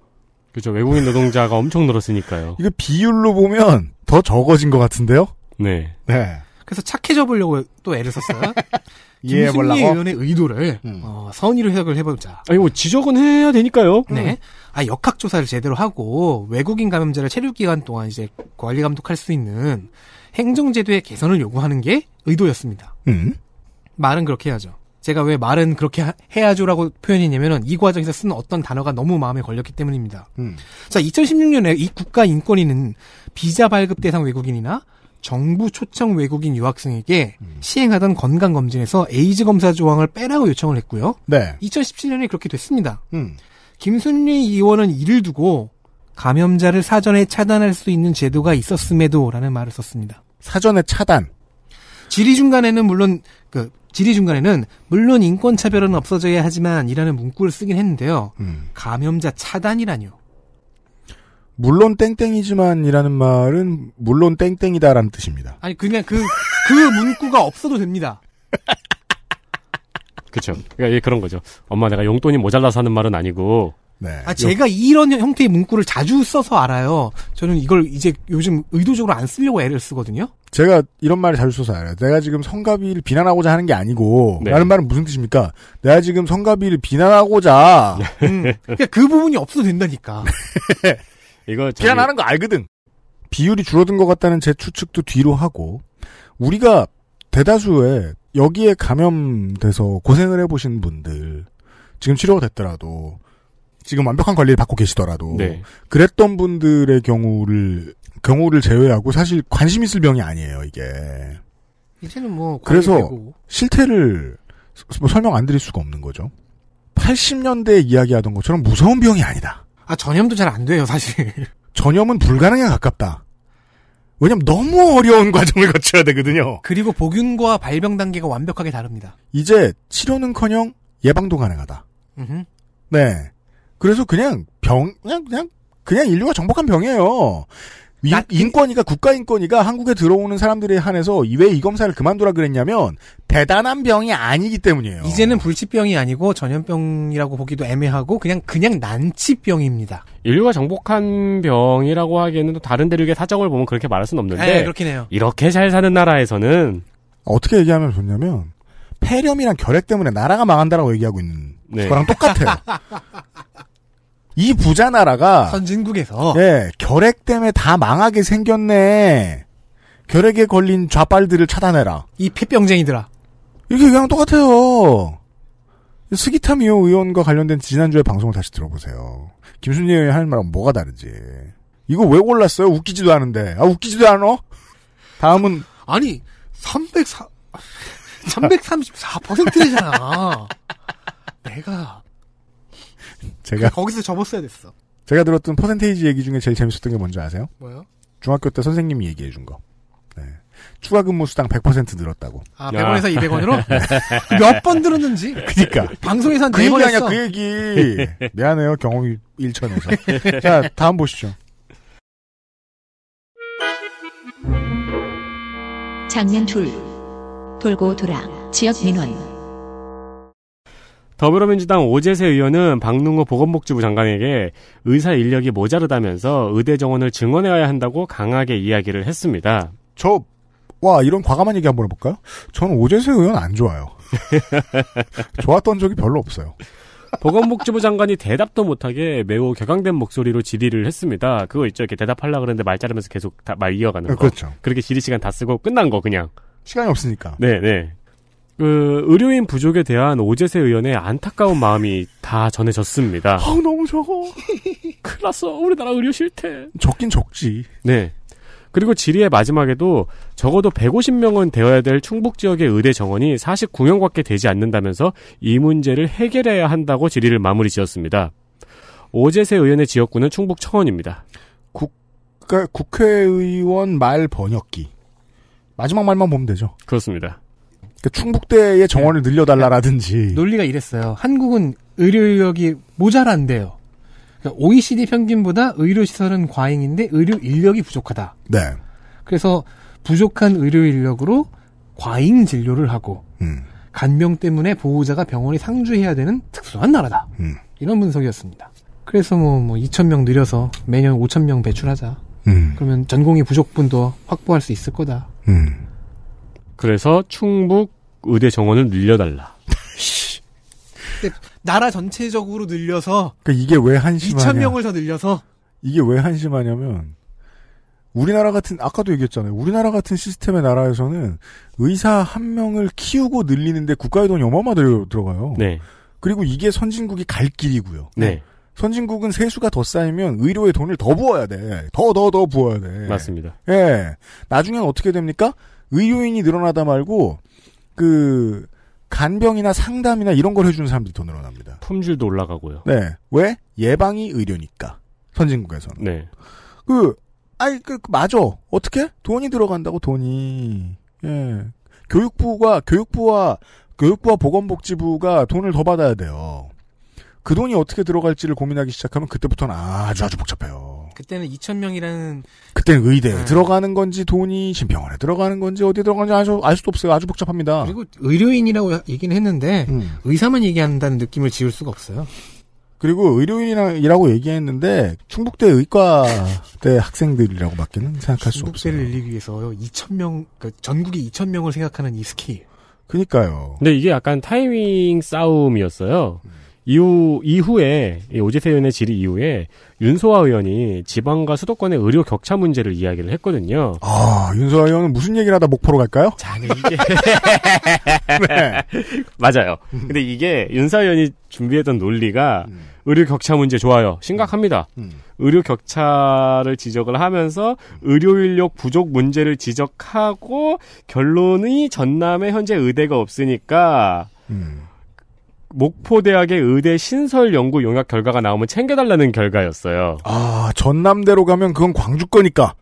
그죠. 렇 외국인 노동자가 엄청 늘었으니까요. 이거 비율로 보면 더 적어진 것 같은데요? 네. 네. 그래서 착해져 보려고 또 애를 썼어요. [laughs] 이해해보려고. 의원의 의도를 음. 어, 선의로 해석을 해보자. 아니 뭐 지적은 해야 되니까요. 음. 네. 음. 아 역학 조사를 제대로 하고 외국인 감염자를 체류 기간 동안 이제 관리 감독할 수 있는 행정 제도의 개선을 요구하는 게 의도였습니다. 음. 말은 그렇게 해야죠. 제가 왜 말은 그렇게 해야죠라고 표현했냐면은 이 과정에서 쓴 어떤 단어가 너무 마음에 걸렸기 때문입니다. 음. 자, 2016년에 이 국가 인권위는 비자 발급 대상 외국인이나 정부 초청 외국인 유학생에게 음. 시행하던 건강 검진에서 에이즈 검사 조항을 빼라고 요청을 했고요. 네. 2017년에 그렇게 됐습니다. 음. 김순리 의원은 이를 두고 감염자를 사전에 차단할 수 있는 제도가 있었음에도라는 말을 썼습니다. 사전에 차단. 질의 중간에는 물론 그 질의 중간에는 물론 인권 차별은 없어져야 하지만이라는 문구를 쓰긴 했는데요. 음. 감염자 차단이라뇨. 물론 땡땡이지만이라는 말은 물론 땡땡이다라는 뜻입니다. 아니 그냥 그그 그 문구가 없어도 됩니다. 그렇죠. 그러니까 그런 거죠. 엄마 내가 용돈이 모자라서 하는 말은 아니고 네. 아, 제가 이런 형태의 문구를 자주 써서 알아요. 저는 이걸 이제 요즘 의도적으로 안 쓰려고 애를 쓰거든요. 제가 이런 말을 자주 써서 알아요. 내가 지금 성가비를 비난하고자 하는 게 아니고 네. 라는 말은 무슨 뜻입니까? 내가 지금 성가비를 비난하고자 네. [laughs] 음, 그러니까 그 부분이 없어도 된다니까. 네. 이거 저기... 비난하는 거 알거든. 비율이 줄어든 것 같다는 제 추측도 뒤로 하고 우리가 대다수의 여기에 감염돼서 고생을 해보신 분들 지금 치료가 됐더라도 지금 완벽한 관리를 받고 계시더라도 네. 그랬던 분들의 경우를 경우를 제외하고 사실 관심 있을 병이 아니에요 이게. 이제는 뭐 그래서 되고. 실태를 뭐 설명 안 드릴 수가 없는 거죠. 8 0년대 이야기하던 것처럼 무서운 병이 아니다. 아 전염도 잘 안 돼요 사실. 전염은 불가능에 가깝다. 왜냐면 너무 어려운 과정을 [laughs] 거쳐야 되거든요. 그리고 복균과 발병 단계가 완벽하게 다릅니다. 이제 치료는커녕 예방도 가능하다. 으흠. 네. 그래서 그냥 병 그냥 그냥 그냥 인류가 정복한 병이에요. 인, 권위가 국가 인권위가 한국에 들어오는 사람들에 한해서 왜 이 검사를 그만두라 그랬냐면 대단한 병이 아니기 때문이에요. 이제는 불치병이 아니고 전염병이라고 보기도 애매하고 그냥 그냥 난치병입니다. 인류가 정복한 병이라고 하기에는 또 다른 대륙의 사정을 보면 그렇게 말할 수는 없는데 에, 네, 그렇긴 해요. 이렇게 잘 사는 나라에서는 어떻게 얘기하면 좋냐면 폐렴이랑 결핵 때문에 나라가 망한다라고 얘기하고 있는 네. 거랑 똑같아요. [laughs] 이 부자 나라가 선진국에서 예 결핵 때문에 다 망하게 생겼네. 결핵에 걸린 좌빨들을 찾아내라. 이 폐병쟁이들아. 이게 그냥 똑같아요. 스기타미오 의원과 관련된 지난주에 방송을 다시 들어보세요. 김순희 의원이 하는 말하고 뭐가 다른지. 이거 왜 골랐어요? 웃기지도 않은데. 아, 웃기지도 않어? 다음은. 아니, 304, 334%잖아. [laughs] 내가 제가 거기서 접었어야 됐어. 제가 들었던 퍼센테이지 얘기 중에 제일 재밌었던 게 뭔지 아세요? 뭐요? 중학교 때 선생님이 얘기해 준 거. 네. 추가 근무 수당 100% 늘었다고. 아, 100원에서 200원으로? [laughs] 몇 번 들었는지? 그니까. 방송에서 한그 얘기 네 아니그 얘기. 미안해요, 경험이 1천에서. [laughs] 자, 다음 보시죠. 장면 둘. 돌고 돌아, 지역 민원. 더불어민주당 오재세 의원은 박능호 보건복지부 장관에게 의사 인력이 모자르다면서 의대 정원을 증원해야 한다고 강하게 이야기를 했습니다. 저, 와, 이런 과감한 얘기 한번 해볼까요? 저는 오재세 의원 안 좋아요. [laughs] 좋았던 적이 별로 없어요. 보건복지부 장관이 대답도 못하게 매우 격앙된 목소리로 질의를 했습니다. 그거 있죠. 이렇게 대답하려고 그랬는데 말 자르면서 계속 말 이어가는 거. 그렇죠. 그렇게 질의 시간 다 쓰고 끝난 거, 그냥. 시간이 없으니까. 네네. 네. 그 의료인 부족에 대한 오재세 의원의 안타까운 마음이 다 전해졌습니다. 아 너무 적어. [laughs] 큰일 났어. 우리나라 의료 실태. 적긴 적지. 네. 그리고 질의의 마지막에도 적어도 150명은 되어야 될 충북 지역의 의대 정원이 49명밖에 되지 않는다면서 이 문제를 해결해야 한다고 질의를 마무리 지었습니다. 오재세 의원의 지역구는 충북 청원입니다. 국 그러니까 국회의원 말 번역기. 마지막 말만 보면 되죠. 그렇습니다. 그러니까 충북대의 정원을 네. 늘려달라라든지. 네. 논리가 이랬어요. 한국은 의료 인력이 모자란데요. 그러니까 OECD 평균보다 의료 시설은 과잉인데 의료 인력이 부족하다. 네. 그래서 부족한 의료 인력으로 과잉 진료를 하고 음. 간병 때문에 보호자가 병원에 상주해야 되는 특수한 나라다. 음. 이런 분석이었습니다. 그래서 뭐, 뭐 2,000명 늘려서 매년 5,000명 배출하자. 음. 그러면 전공의 부족분도 확보할 수 있을 거다. 음. 그래서 충북 의대 정원을 늘려달라. 나라 전체적으로 늘려서 그러니까 이게 왜 한심하냐? 2천 명을 더 늘려서 이게 왜 한심하냐면 우리나라 같은 아까도 얘기했잖아요. 우리나라 같은 시스템의 나라에서는 의사 한 명을 키우고 늘리는데 국가의 돈이 어마어마 들어가요. 네. 그리고 이게 선진국이 갈 길이고요. 네. 선진국은 세수가 더 쌓이면 의료에 돈을 더 부어야 돼. 더, 더, 더 부어야 돼. 맞습니다. 예. 나중엔 어떻게 됩니까? 의료인이 늘어나다 말고 그 간병이나 상담이나 이런 걸 해주는 사람들이 더 늘어납니다. 품질도 올라가고요. 네. 왜? 예방이 의료니까. 선진국에서는. 네. 그, 아이, 그, 그, 맞아. 어떻게? 돈이 들어간다고, 돈이. 예. 교육부가, 교육부와, 교육부와 보건복지부가 돈을 더 받아야 돼요. 그 돈이 어떻게 들어갈지를 고민하기 시작하면 그때부터는 아주 아주 복잡해요. 그때는 2천명이라는 그때는 의대 에 네. 들어가는 건지 돈이 신병원에 들어가는 건지 어디 들어가는지 아주 알 수도 없어요. 아주 복잡합니다. 그리고 의료인이라고 얘기는 했는데 음. 의사만 얘기한다는 느낌을 지울 수가 없어요. 그리고 의료인이라고 얘기했는데 충북대 의과대 학생들이라고 밖에는 생각할 수 없어요. 충북대를 일리기 위해서 2천명 그러니까 전국이2천명을 생각하는 이 스케일. 그니까요. 근데 이게 약간 타이밍 싸움이었어요. 음. 이후 이후에 오지세 의원의 질의 이후에 윤소아 의원이 지방과 수도권의 의료 격차 문제를 이야기를 했거든요. 아 윤소아 의원은 무슨 얘기를 하다 목포로 갈까요? 자, 이게 [laughs] 네. 네. 맞아요. 음. 근데 이게 윤소아 의원이 준비했던 논리가 음. 의료 격차 문제 좋아요. 심각합니다. 음. 의료 격차를 지적을 하면서 의료 인력 부족 문제를 지적하고 결론이 전남에 현재 의대가 없으니까. 음. 목포대학의 의대 신설 연구 용역 결과가 나오면 챙겨달라는 결과였어요. 아, 전남대로 가면 그건 광주 거니까.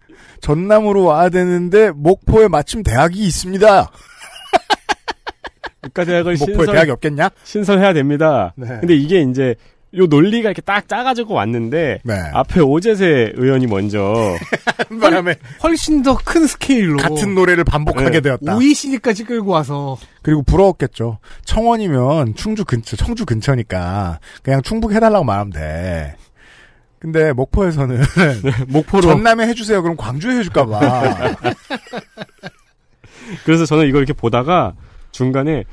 [laughs] 전남으로 와야 되는데 목포에 마침 대학이 있습니다. [laughs] 국가대학을 목포에 신설, 대학이 없겠냐? 신설해야 됩니다. 네. 근데 이게 이제 요 논리가 이렇게 딱 짜가지고 왔는데 네. 앞에 오재세 의원이 먼저 [laughs] 바람에 훨씬 더 큰 스케일로 같은 노래를 반복하게 네. 되었다. o e 시니까지 끌고 와서 그리고 부러웠겠죠. 청원이면 충주 근처, 청주 근처니까 그냥 충북 해달라고 말하면 돼. 근데 목포에서는 [laughs] 네, 목포로 전남에 해주세요. 그럼 광주에 해줄까봐. [laughs] 그래서 저는 이걸 이렇게 보다가 중간에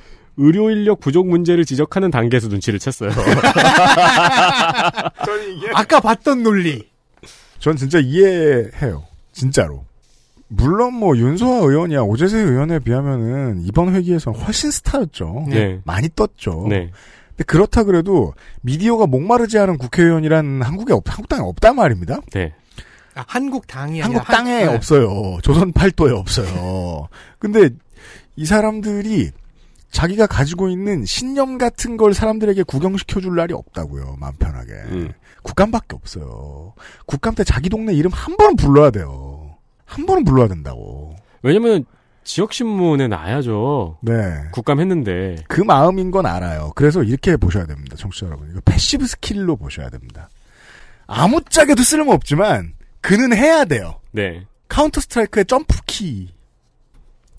의료 인력 부족 문제를 지적하는 단계에서 눈치를 챘어요. [laughs] 저는 이게 아까 봤던 논리. 전 진짜 이해해요. 진짜로. 물론 뭐 윤소아 의원이야 오재세 의원에 비하면은 이번 회기에서 는 훨씬 스타였죠. 네. 네. 많이 떴죠. 네. 근데 그렇다 그래도 미디어가 목마르지 않은 국회의원이란 한국에 없, 한국 당에 없단 말입니다. 네. 아, 한국 당이 아니라 땅에 한- 네. 없어요. 조선 팔도에 없어요. 근데 이 사람들이 자기가 가지고 있는 신념 같은 걸 사람들에게 구경시켜 줄 날이 없다고요. 마음 편하게. 음. 국감밖에 없어요. 국감 때 자기 동네 이름 한 번은 불러야 돼요. 한 번은 불러야 된다고. 왜냐면 지역신문에 나야죠. 네. 국감했는데. 그 마음인 건 알아요. 그래서 이렇게 보셔야 됩니다. 청취자 여러분. 이거 패시브 스킬로 보셔야 됩니다. 아무짝에도 쓸모없지만 그는 해야 돼요. 네. 카운터 스트라이크의 점프 키.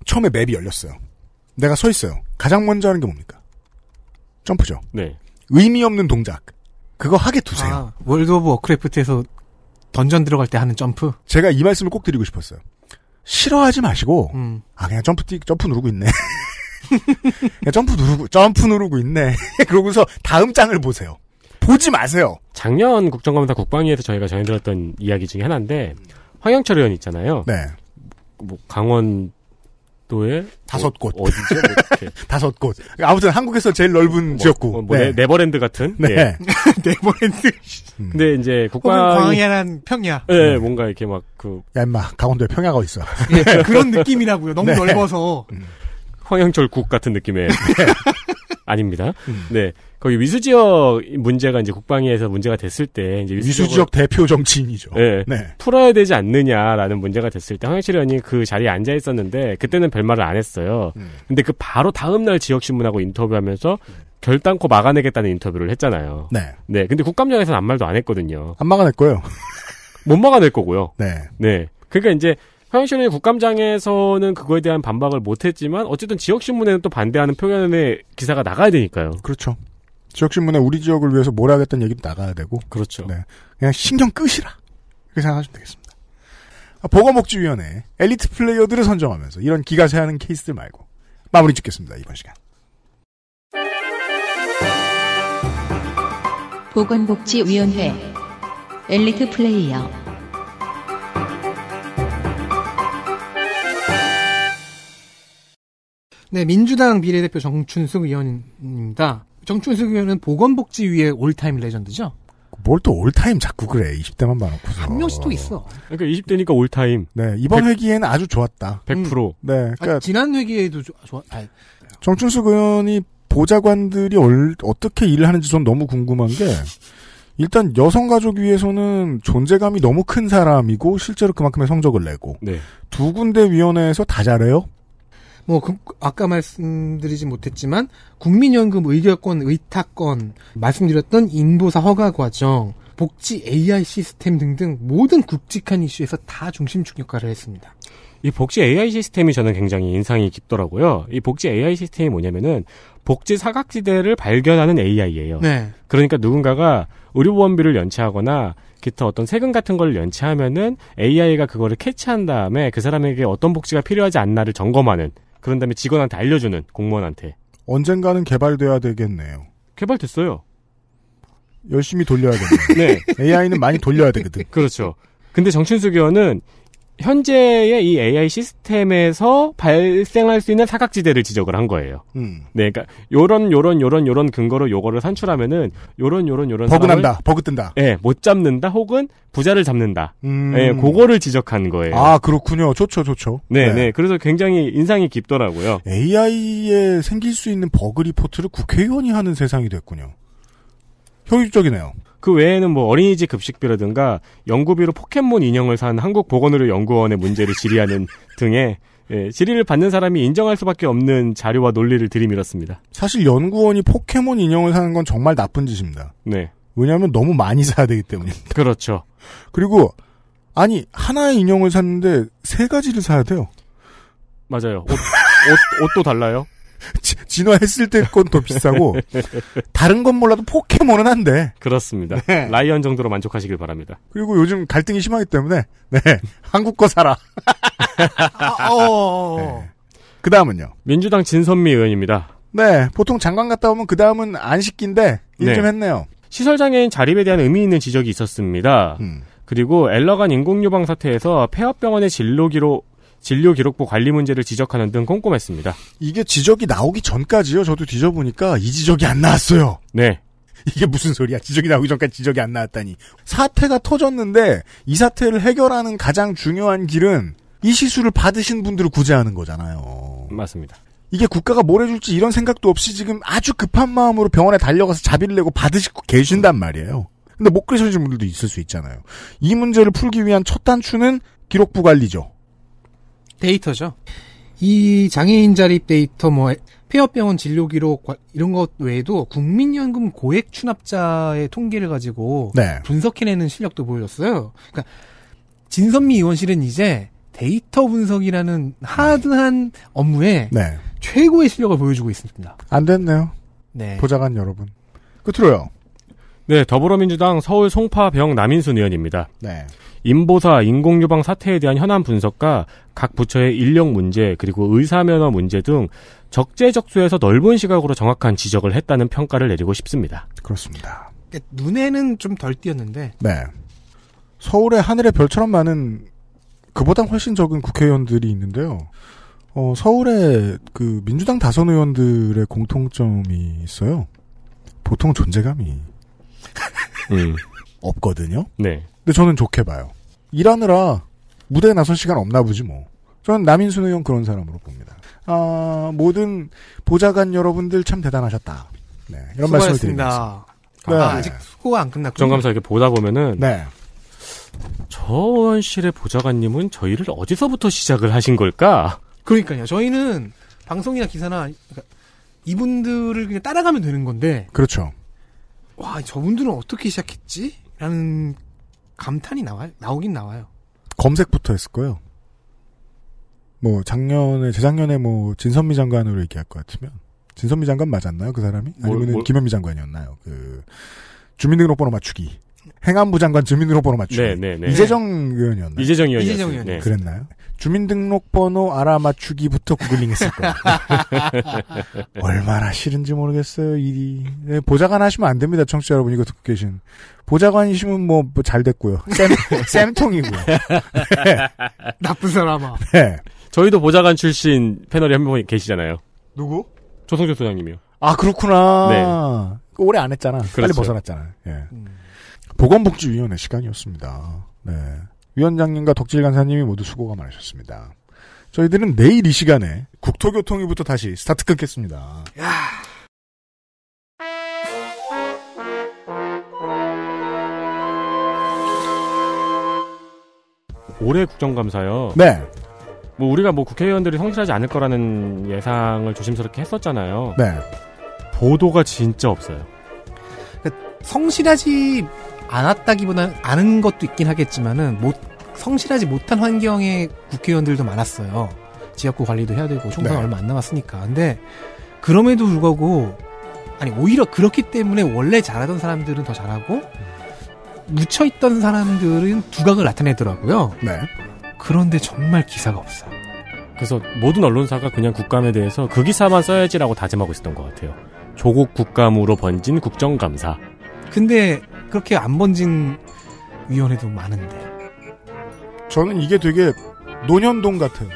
처음에 맵이 열렸어요. 내가 서 있어요. 가장 먼저 하는 게 뭡니까? 점프죠. 네. 의미 없는 동작. 그거 하게 두세요. 아, 월드 오브 워크래프트에서 던전 들어갈 때 하는 점프? 제가 이 말씀을 꼭 드리고 싶었어요. 싫어하지 마시고, 음. 아, 그냥 점프, 띠, 점프 누르고 있네. [laughs] 그냥 점프 누르고, 점프 누르고 있네. [laughs] 그러고서 다음 장을 보세요. 보지 마세요. 작년 국정감사 국방위에서 저희가 전해드렸던 이야기 중에 하나인데, 황영철 의원 있잖아요. 네. 뭐, 강원 제주도에 다섯 곳 어, 디죠 뭐 [laughs] 다섯 곳 아무튼 한국에서 제일 넓은 뭐, 지역구 뭐, 뭐 네. 네. 버랜드 같은 네. 예. [laughs] 네버랜드 음. 근데 이제 국방 광야란 평야 예 네. 뭔가 이렇게 막 그야 임마 강원도에 평야가 있어 예, 그런 느낌이라고요 너무 네. 넓어서 음. 황영철국 같은 느낌의 네. [laughs] 아닙니다 음. 네 거기 위수 지역 문제가 이제 국방위에서 문제가 됐을 때 이제 위수 지역 대표 정치인이죠. 네, 네, 풀어야 되지 않느냐라는 문제가 됐을 때 황영철 의원이 그 자리에 앉아 있었는데 그때는 별 말을 안 했어요. 음. 근데 그 바로 다음 날 지역 신문하고 인터뷰하면서 음. 결단코 막아내겠다는 인터뷰를 했잖아요. 네. 네. 근데 국감장에서는 아무 말도 안 했거든요. 안 막아낼 거예요. [laughs] 못 막아낼 거고요. 네. 네. 그러니까 이제 황영신의 원이 국감장에서는 그거에 대한 반박을 못했지만 어쨌든 지역신문에는 또 반대하는 표현의 기사가 나가야 되니까요. 그렇죠. 지역신문에 우리 지역을 위해서 뭘 하겠다는 얘기도 나가야 되고. 그렇죠. 네. 그냥 신경 끄시라. 이렇게 생각하시면 되겠습니다. 아, 보건복지위원회 엘리트 플레이어들을 선정하면서 이런 기가세하는 케이스들 말고 마무리 짓겠습니다. 이번 시간. 보건복지위원회 엘리트 플레이어 네, 민주당 비례대표 정춘승 의원입니다. 정춘석 의원은 보건복지위의 올타임 레전드죠? 뭘 또 올타임 자꾸 그래. 20대만 봐놓고서. 한 명씩 또 있어. 그러니까 20대니까 올타임. 네. 이번 100, 회기에는 아주 좋았다. 100%. 음. 네. 그러니까 아니, 지난 회기에도 좋았, 아, 정춘석 의원이 보좌관들이 얼, 어떻게 일을 하는지 전 너무 궁금한 게 일단 여성가족위에서는 존재감이 너무 큰 사람이고 실제로 그만큼의 성적을 내고 네. 두 군데 위원회에서 다 잘해요. 뭐 그, 아까 말씀드리지 못했지만 국민연금 의결권 의탁권 말씀드렸던 인보사 허가 과정 복지 AI 시스템 등등 모든 굵직한 이슈에서 다 중심축 역할을 했습니다. 이 복지 AI 시스템이 저는 굉장히 인상이 깊더라고요. 이 복지 AI 시스템이 뭐냐면은 복지 사각지대를 발견하는 AI예요. 네. 그러니까 누군가가 의료보험비를 연체하거나 기타 어떤 세금 같은 걸 연체하면은 AI가 그거를 캐치한 다음에 그 사람에게 어떤 복지가 필요하지 않나를 점검하는 그런 다음에 직원한테 알려주는 공무원한테. 언젠가는 개발돼야 되겠네요. 개발됐어요. 열심히 돌려야되네요 [laughs] 네. AI는 많이 돌려야 되거든. 그렇죠. 근데 정춘숙 의원은 현재의 이 AI 시스템에서 발생할 수 있는 사각지대를 지적을 한 거예요. 음. 네, 그러니까 요런 요런 요런 요런 근거로 요거를 산출하면은 요런 요런 요런 버그 난다, 버그 뜬다. 예, 네, 못 잡는다 혹은 부자를 잡는다. 음. 네, 그거를 지적한 거예요. 아, 그렇군요. 좋죠, 좋죠. 네, 네, 네. 그래서 굉장히 인상이 깊더라고요. AI에 생길 수 있는 버그 리포트를 국회의원이 하는 세상이 됐군요. 효율적이네요. 그 외에는 뭐 어린이집 급식비라든가 연구비로 포켓몬 인형을 산 한국보건의료 연구원의 문제를 질의하는 [laughs] 등의 예, 질의를 받는 사람이 인정할 수밖에 없는 자료와 논리를 들이밀었습니다. 사실 연구원이 포켓몬 인형을 사는 건 정말 나쁜 짓입니다. 네. 왜냐하면 너무 많이 사야 되기 때문입니다. 그렇죠. 그리고 아니 하나의 인형을 샀는데 세 가지를 사야 돼요. 맞아요. 옷, 옷, 옷도 달라요. [laughs] 진화했을 때 건 더 비싸고 다른 건 몰라도 포켓몬은 안 돼. 그렇습니다. 네. 라이언 정도로 만족하시길 바랍니다. 그리고 요즘 갈등이 심하기 때문에 네 한국 거 사라. 아, 어, 어, 어. [laughs] 네. 그 다음은요. 민주당 진선미 의원입니다. 네, 보통 장관 갔다 오면 그 다음은 안식기인데 일좀 네. 했네요. 시설장애인 자립에 대한 의미 있는 지적이 있었습니다. 음. 그리고 엘러간 인공유방 사태에서 폐업병원의진로기록 진료 기록부 관리 문제를 지적하는 등 꼼꼼했습니다. 이게 지적이 나오기 전까지요. 저도 뒤져보니까 이 지적이 안 나왔어요. 네. 이게 무슨 소리야. 지적이 나오기 전까지 지적이 안 나왔다니. 사태가 터졌는데 이 사태를 해결하는 가장 중요한 길은 이 시술을 받으신 분들을 구제하는 거잖아요. 맞습니다. 이게 국가가 뭘 해줄지 이런 생각도 없이 지금 아주 급한 마음으로 병원에 달려가서 자비를 내고 받으시고 계신단 말이에요. 근데 못 그러시는 분들도 있을 수 있잖아요. 이 문제를 풀기 위한 첫 단추는 기록부 관리죠. 데이터죠. 이 장애인 자립 데이터 뭐 폐업병원 진료 기록 이런 것 외에도 국민연금 고액 추납자의 통계를 가지고 네. 분석해내는 실력도 보여줬어요. 그러니까 진선미 의원실은 이제 데이터 분석이라는 하드한 업무에 네. 최고의 실력을 보여주고 있습니다. 안 됐네요. 네. 보좌관 여러분. 끝으로요. 네, 더불어민주당 서울 송파병 남인순 의원입니다. 네. 인보사 인공 유방 사태에 대한 현안 분석과 각 부처의 인력 문제 그리고 의사 면허 문제 등 적재적소에서 넓은 시각으로 정확한 지적을 했다는 평가를 내리고 싶습니다. 그렇습니다. 눈에는 좀 덜 띄었는데. 네. 서울의 하늘의 별처럼 많은 그보다 훨씬 적은 국회의원들이 있는데요. 어, 서울의 그 민주당 다선 의원들의 공통점이 있어요. 보통 존재감이 음. 없거든요. 네. 근데 저는 좋게 봐요. 일하느라 무대에 나설 시간 없나 보지 뭐. 저는 남인순 의원 그런 사람으로 봅니다. 아, 모든 보좌관 여러분들 참 대단하셨다. 네, 이런 말씀을 드립니다. 아, 네. 아, 아직 수고가 안 끝났고. 정감사 이렇게 보다 보면은. 네. 저원실의 보좌관님은 저희를 어디서부터 시작을 하신 걸까? 그러니까요. 저희는 방송이나 기사나 그러니까 이분들을 그냥 따라가면 되는 건데. 그렇죠. 와, 저분들은 어떻게 시작했지? 라는 감탄이 나와 요 나오긴 나와요. 검색부터 했을 거예요. 뭐 작년에 재작년에 뭐 진선미 장관으로 얘기할 것 같으면 진선미 장관 맞았나요 그 사람이? 아니면 은 김현미 장관이었나요? 그 주민등록번호 맞추기 행안부 장관 주민등록번호 맞추기 네, 네, 네. 이재정 의원이었나요? 이재정 의원이었어요. 네. 그랬나요? 주민등록번호 알아맞추기부터 구글링했을 거예요. [laughs] 얼마나 싫은지 모르겠어요. 일이 네, 보좌관 하시면 안 됩니다, 청취자 여러분 이거 듣고 계신 보좌관이시면 뭐잘 뭐, 뭐 됐고요. 쌤, 통이고요 네. 나쁜 사람아. 네. 네. 저희도 보좌관 출신 패널이 한 분 계시잖아요. 누구? 조성조 소장님이요. 아 그렇구나. 네. 오래 안 했잖아. 그렇죠. 빨리 벗어났잖아. 요 예. 네. 음. 보건복지위원회 시간이었습니다. 네. 위원장님과 덕질 간사님이 모두 수고가 많으셨습니다. 저희들은 내일 이 시간에 국토교통위부터 다시 스타트 끊겠습니다. 야. 올해 국정감사요. 네. 뭐 우리가 뭐 국회의원들이 성실하지 않을 거라는 예상을 조심스럽게 했었잖아요. 네. 보도가 진짜 없어요. 그러니까 성실하지 않았다기보다는 아는 것도 있긴 하겠지만은 못 성실하지 못한 환경의 국회의원들도 많았어요. 지역구 관리도 해야 되고 총선 네. 얼마 안 남았으니까. 근데 그럼에도 불구하고 아니 오히려 그렇기 때문에 원래 잘하던 사람들은 더 잘하고 묻혀 있던 사람들은 두각을 나타내더라고요. 네. 그런데 정말 기사가 없어 그래서 모든 언론사가 그냥 국감에 대해서 그 기사만 써야지라고 다짐하고 있었던 것 같아요. 조국 국감으로 번진 국정감사. 근데 그렇게 안 번진 위원회도 많은데. 저는 이게 되게 노년동 같은.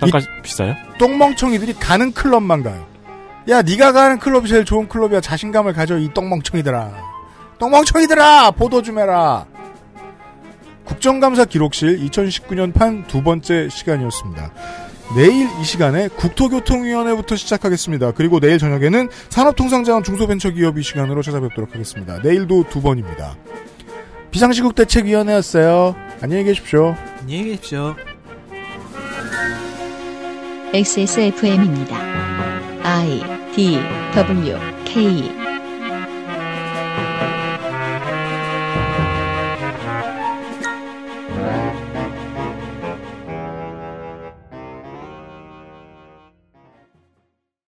잠깐 비싸요? 똥멍청이들이 가는 클럽만 가요. 야, 네가 가는 클럽이 제일 좋은 클럽이야. 자신감을 가져, 이 똥멍청이들아. 똥멍청이들아! 보도 좀 해라! 국정감사 기록실 2019년 판 두 번째 시간이었습니다. 내일 이 시간에 국토교통위원회부터 시작하겠습니다. 그리고 내일 저녁에는 산업통상자원 중소벤처기업이 시간으로 찾아뵙도록 하겠습니다. 내일도 두 번입니다. 비상시국 대책위원회였어요. 안녕히 계십시오. 안녕히 계십시오. XSFM입니다. I D W K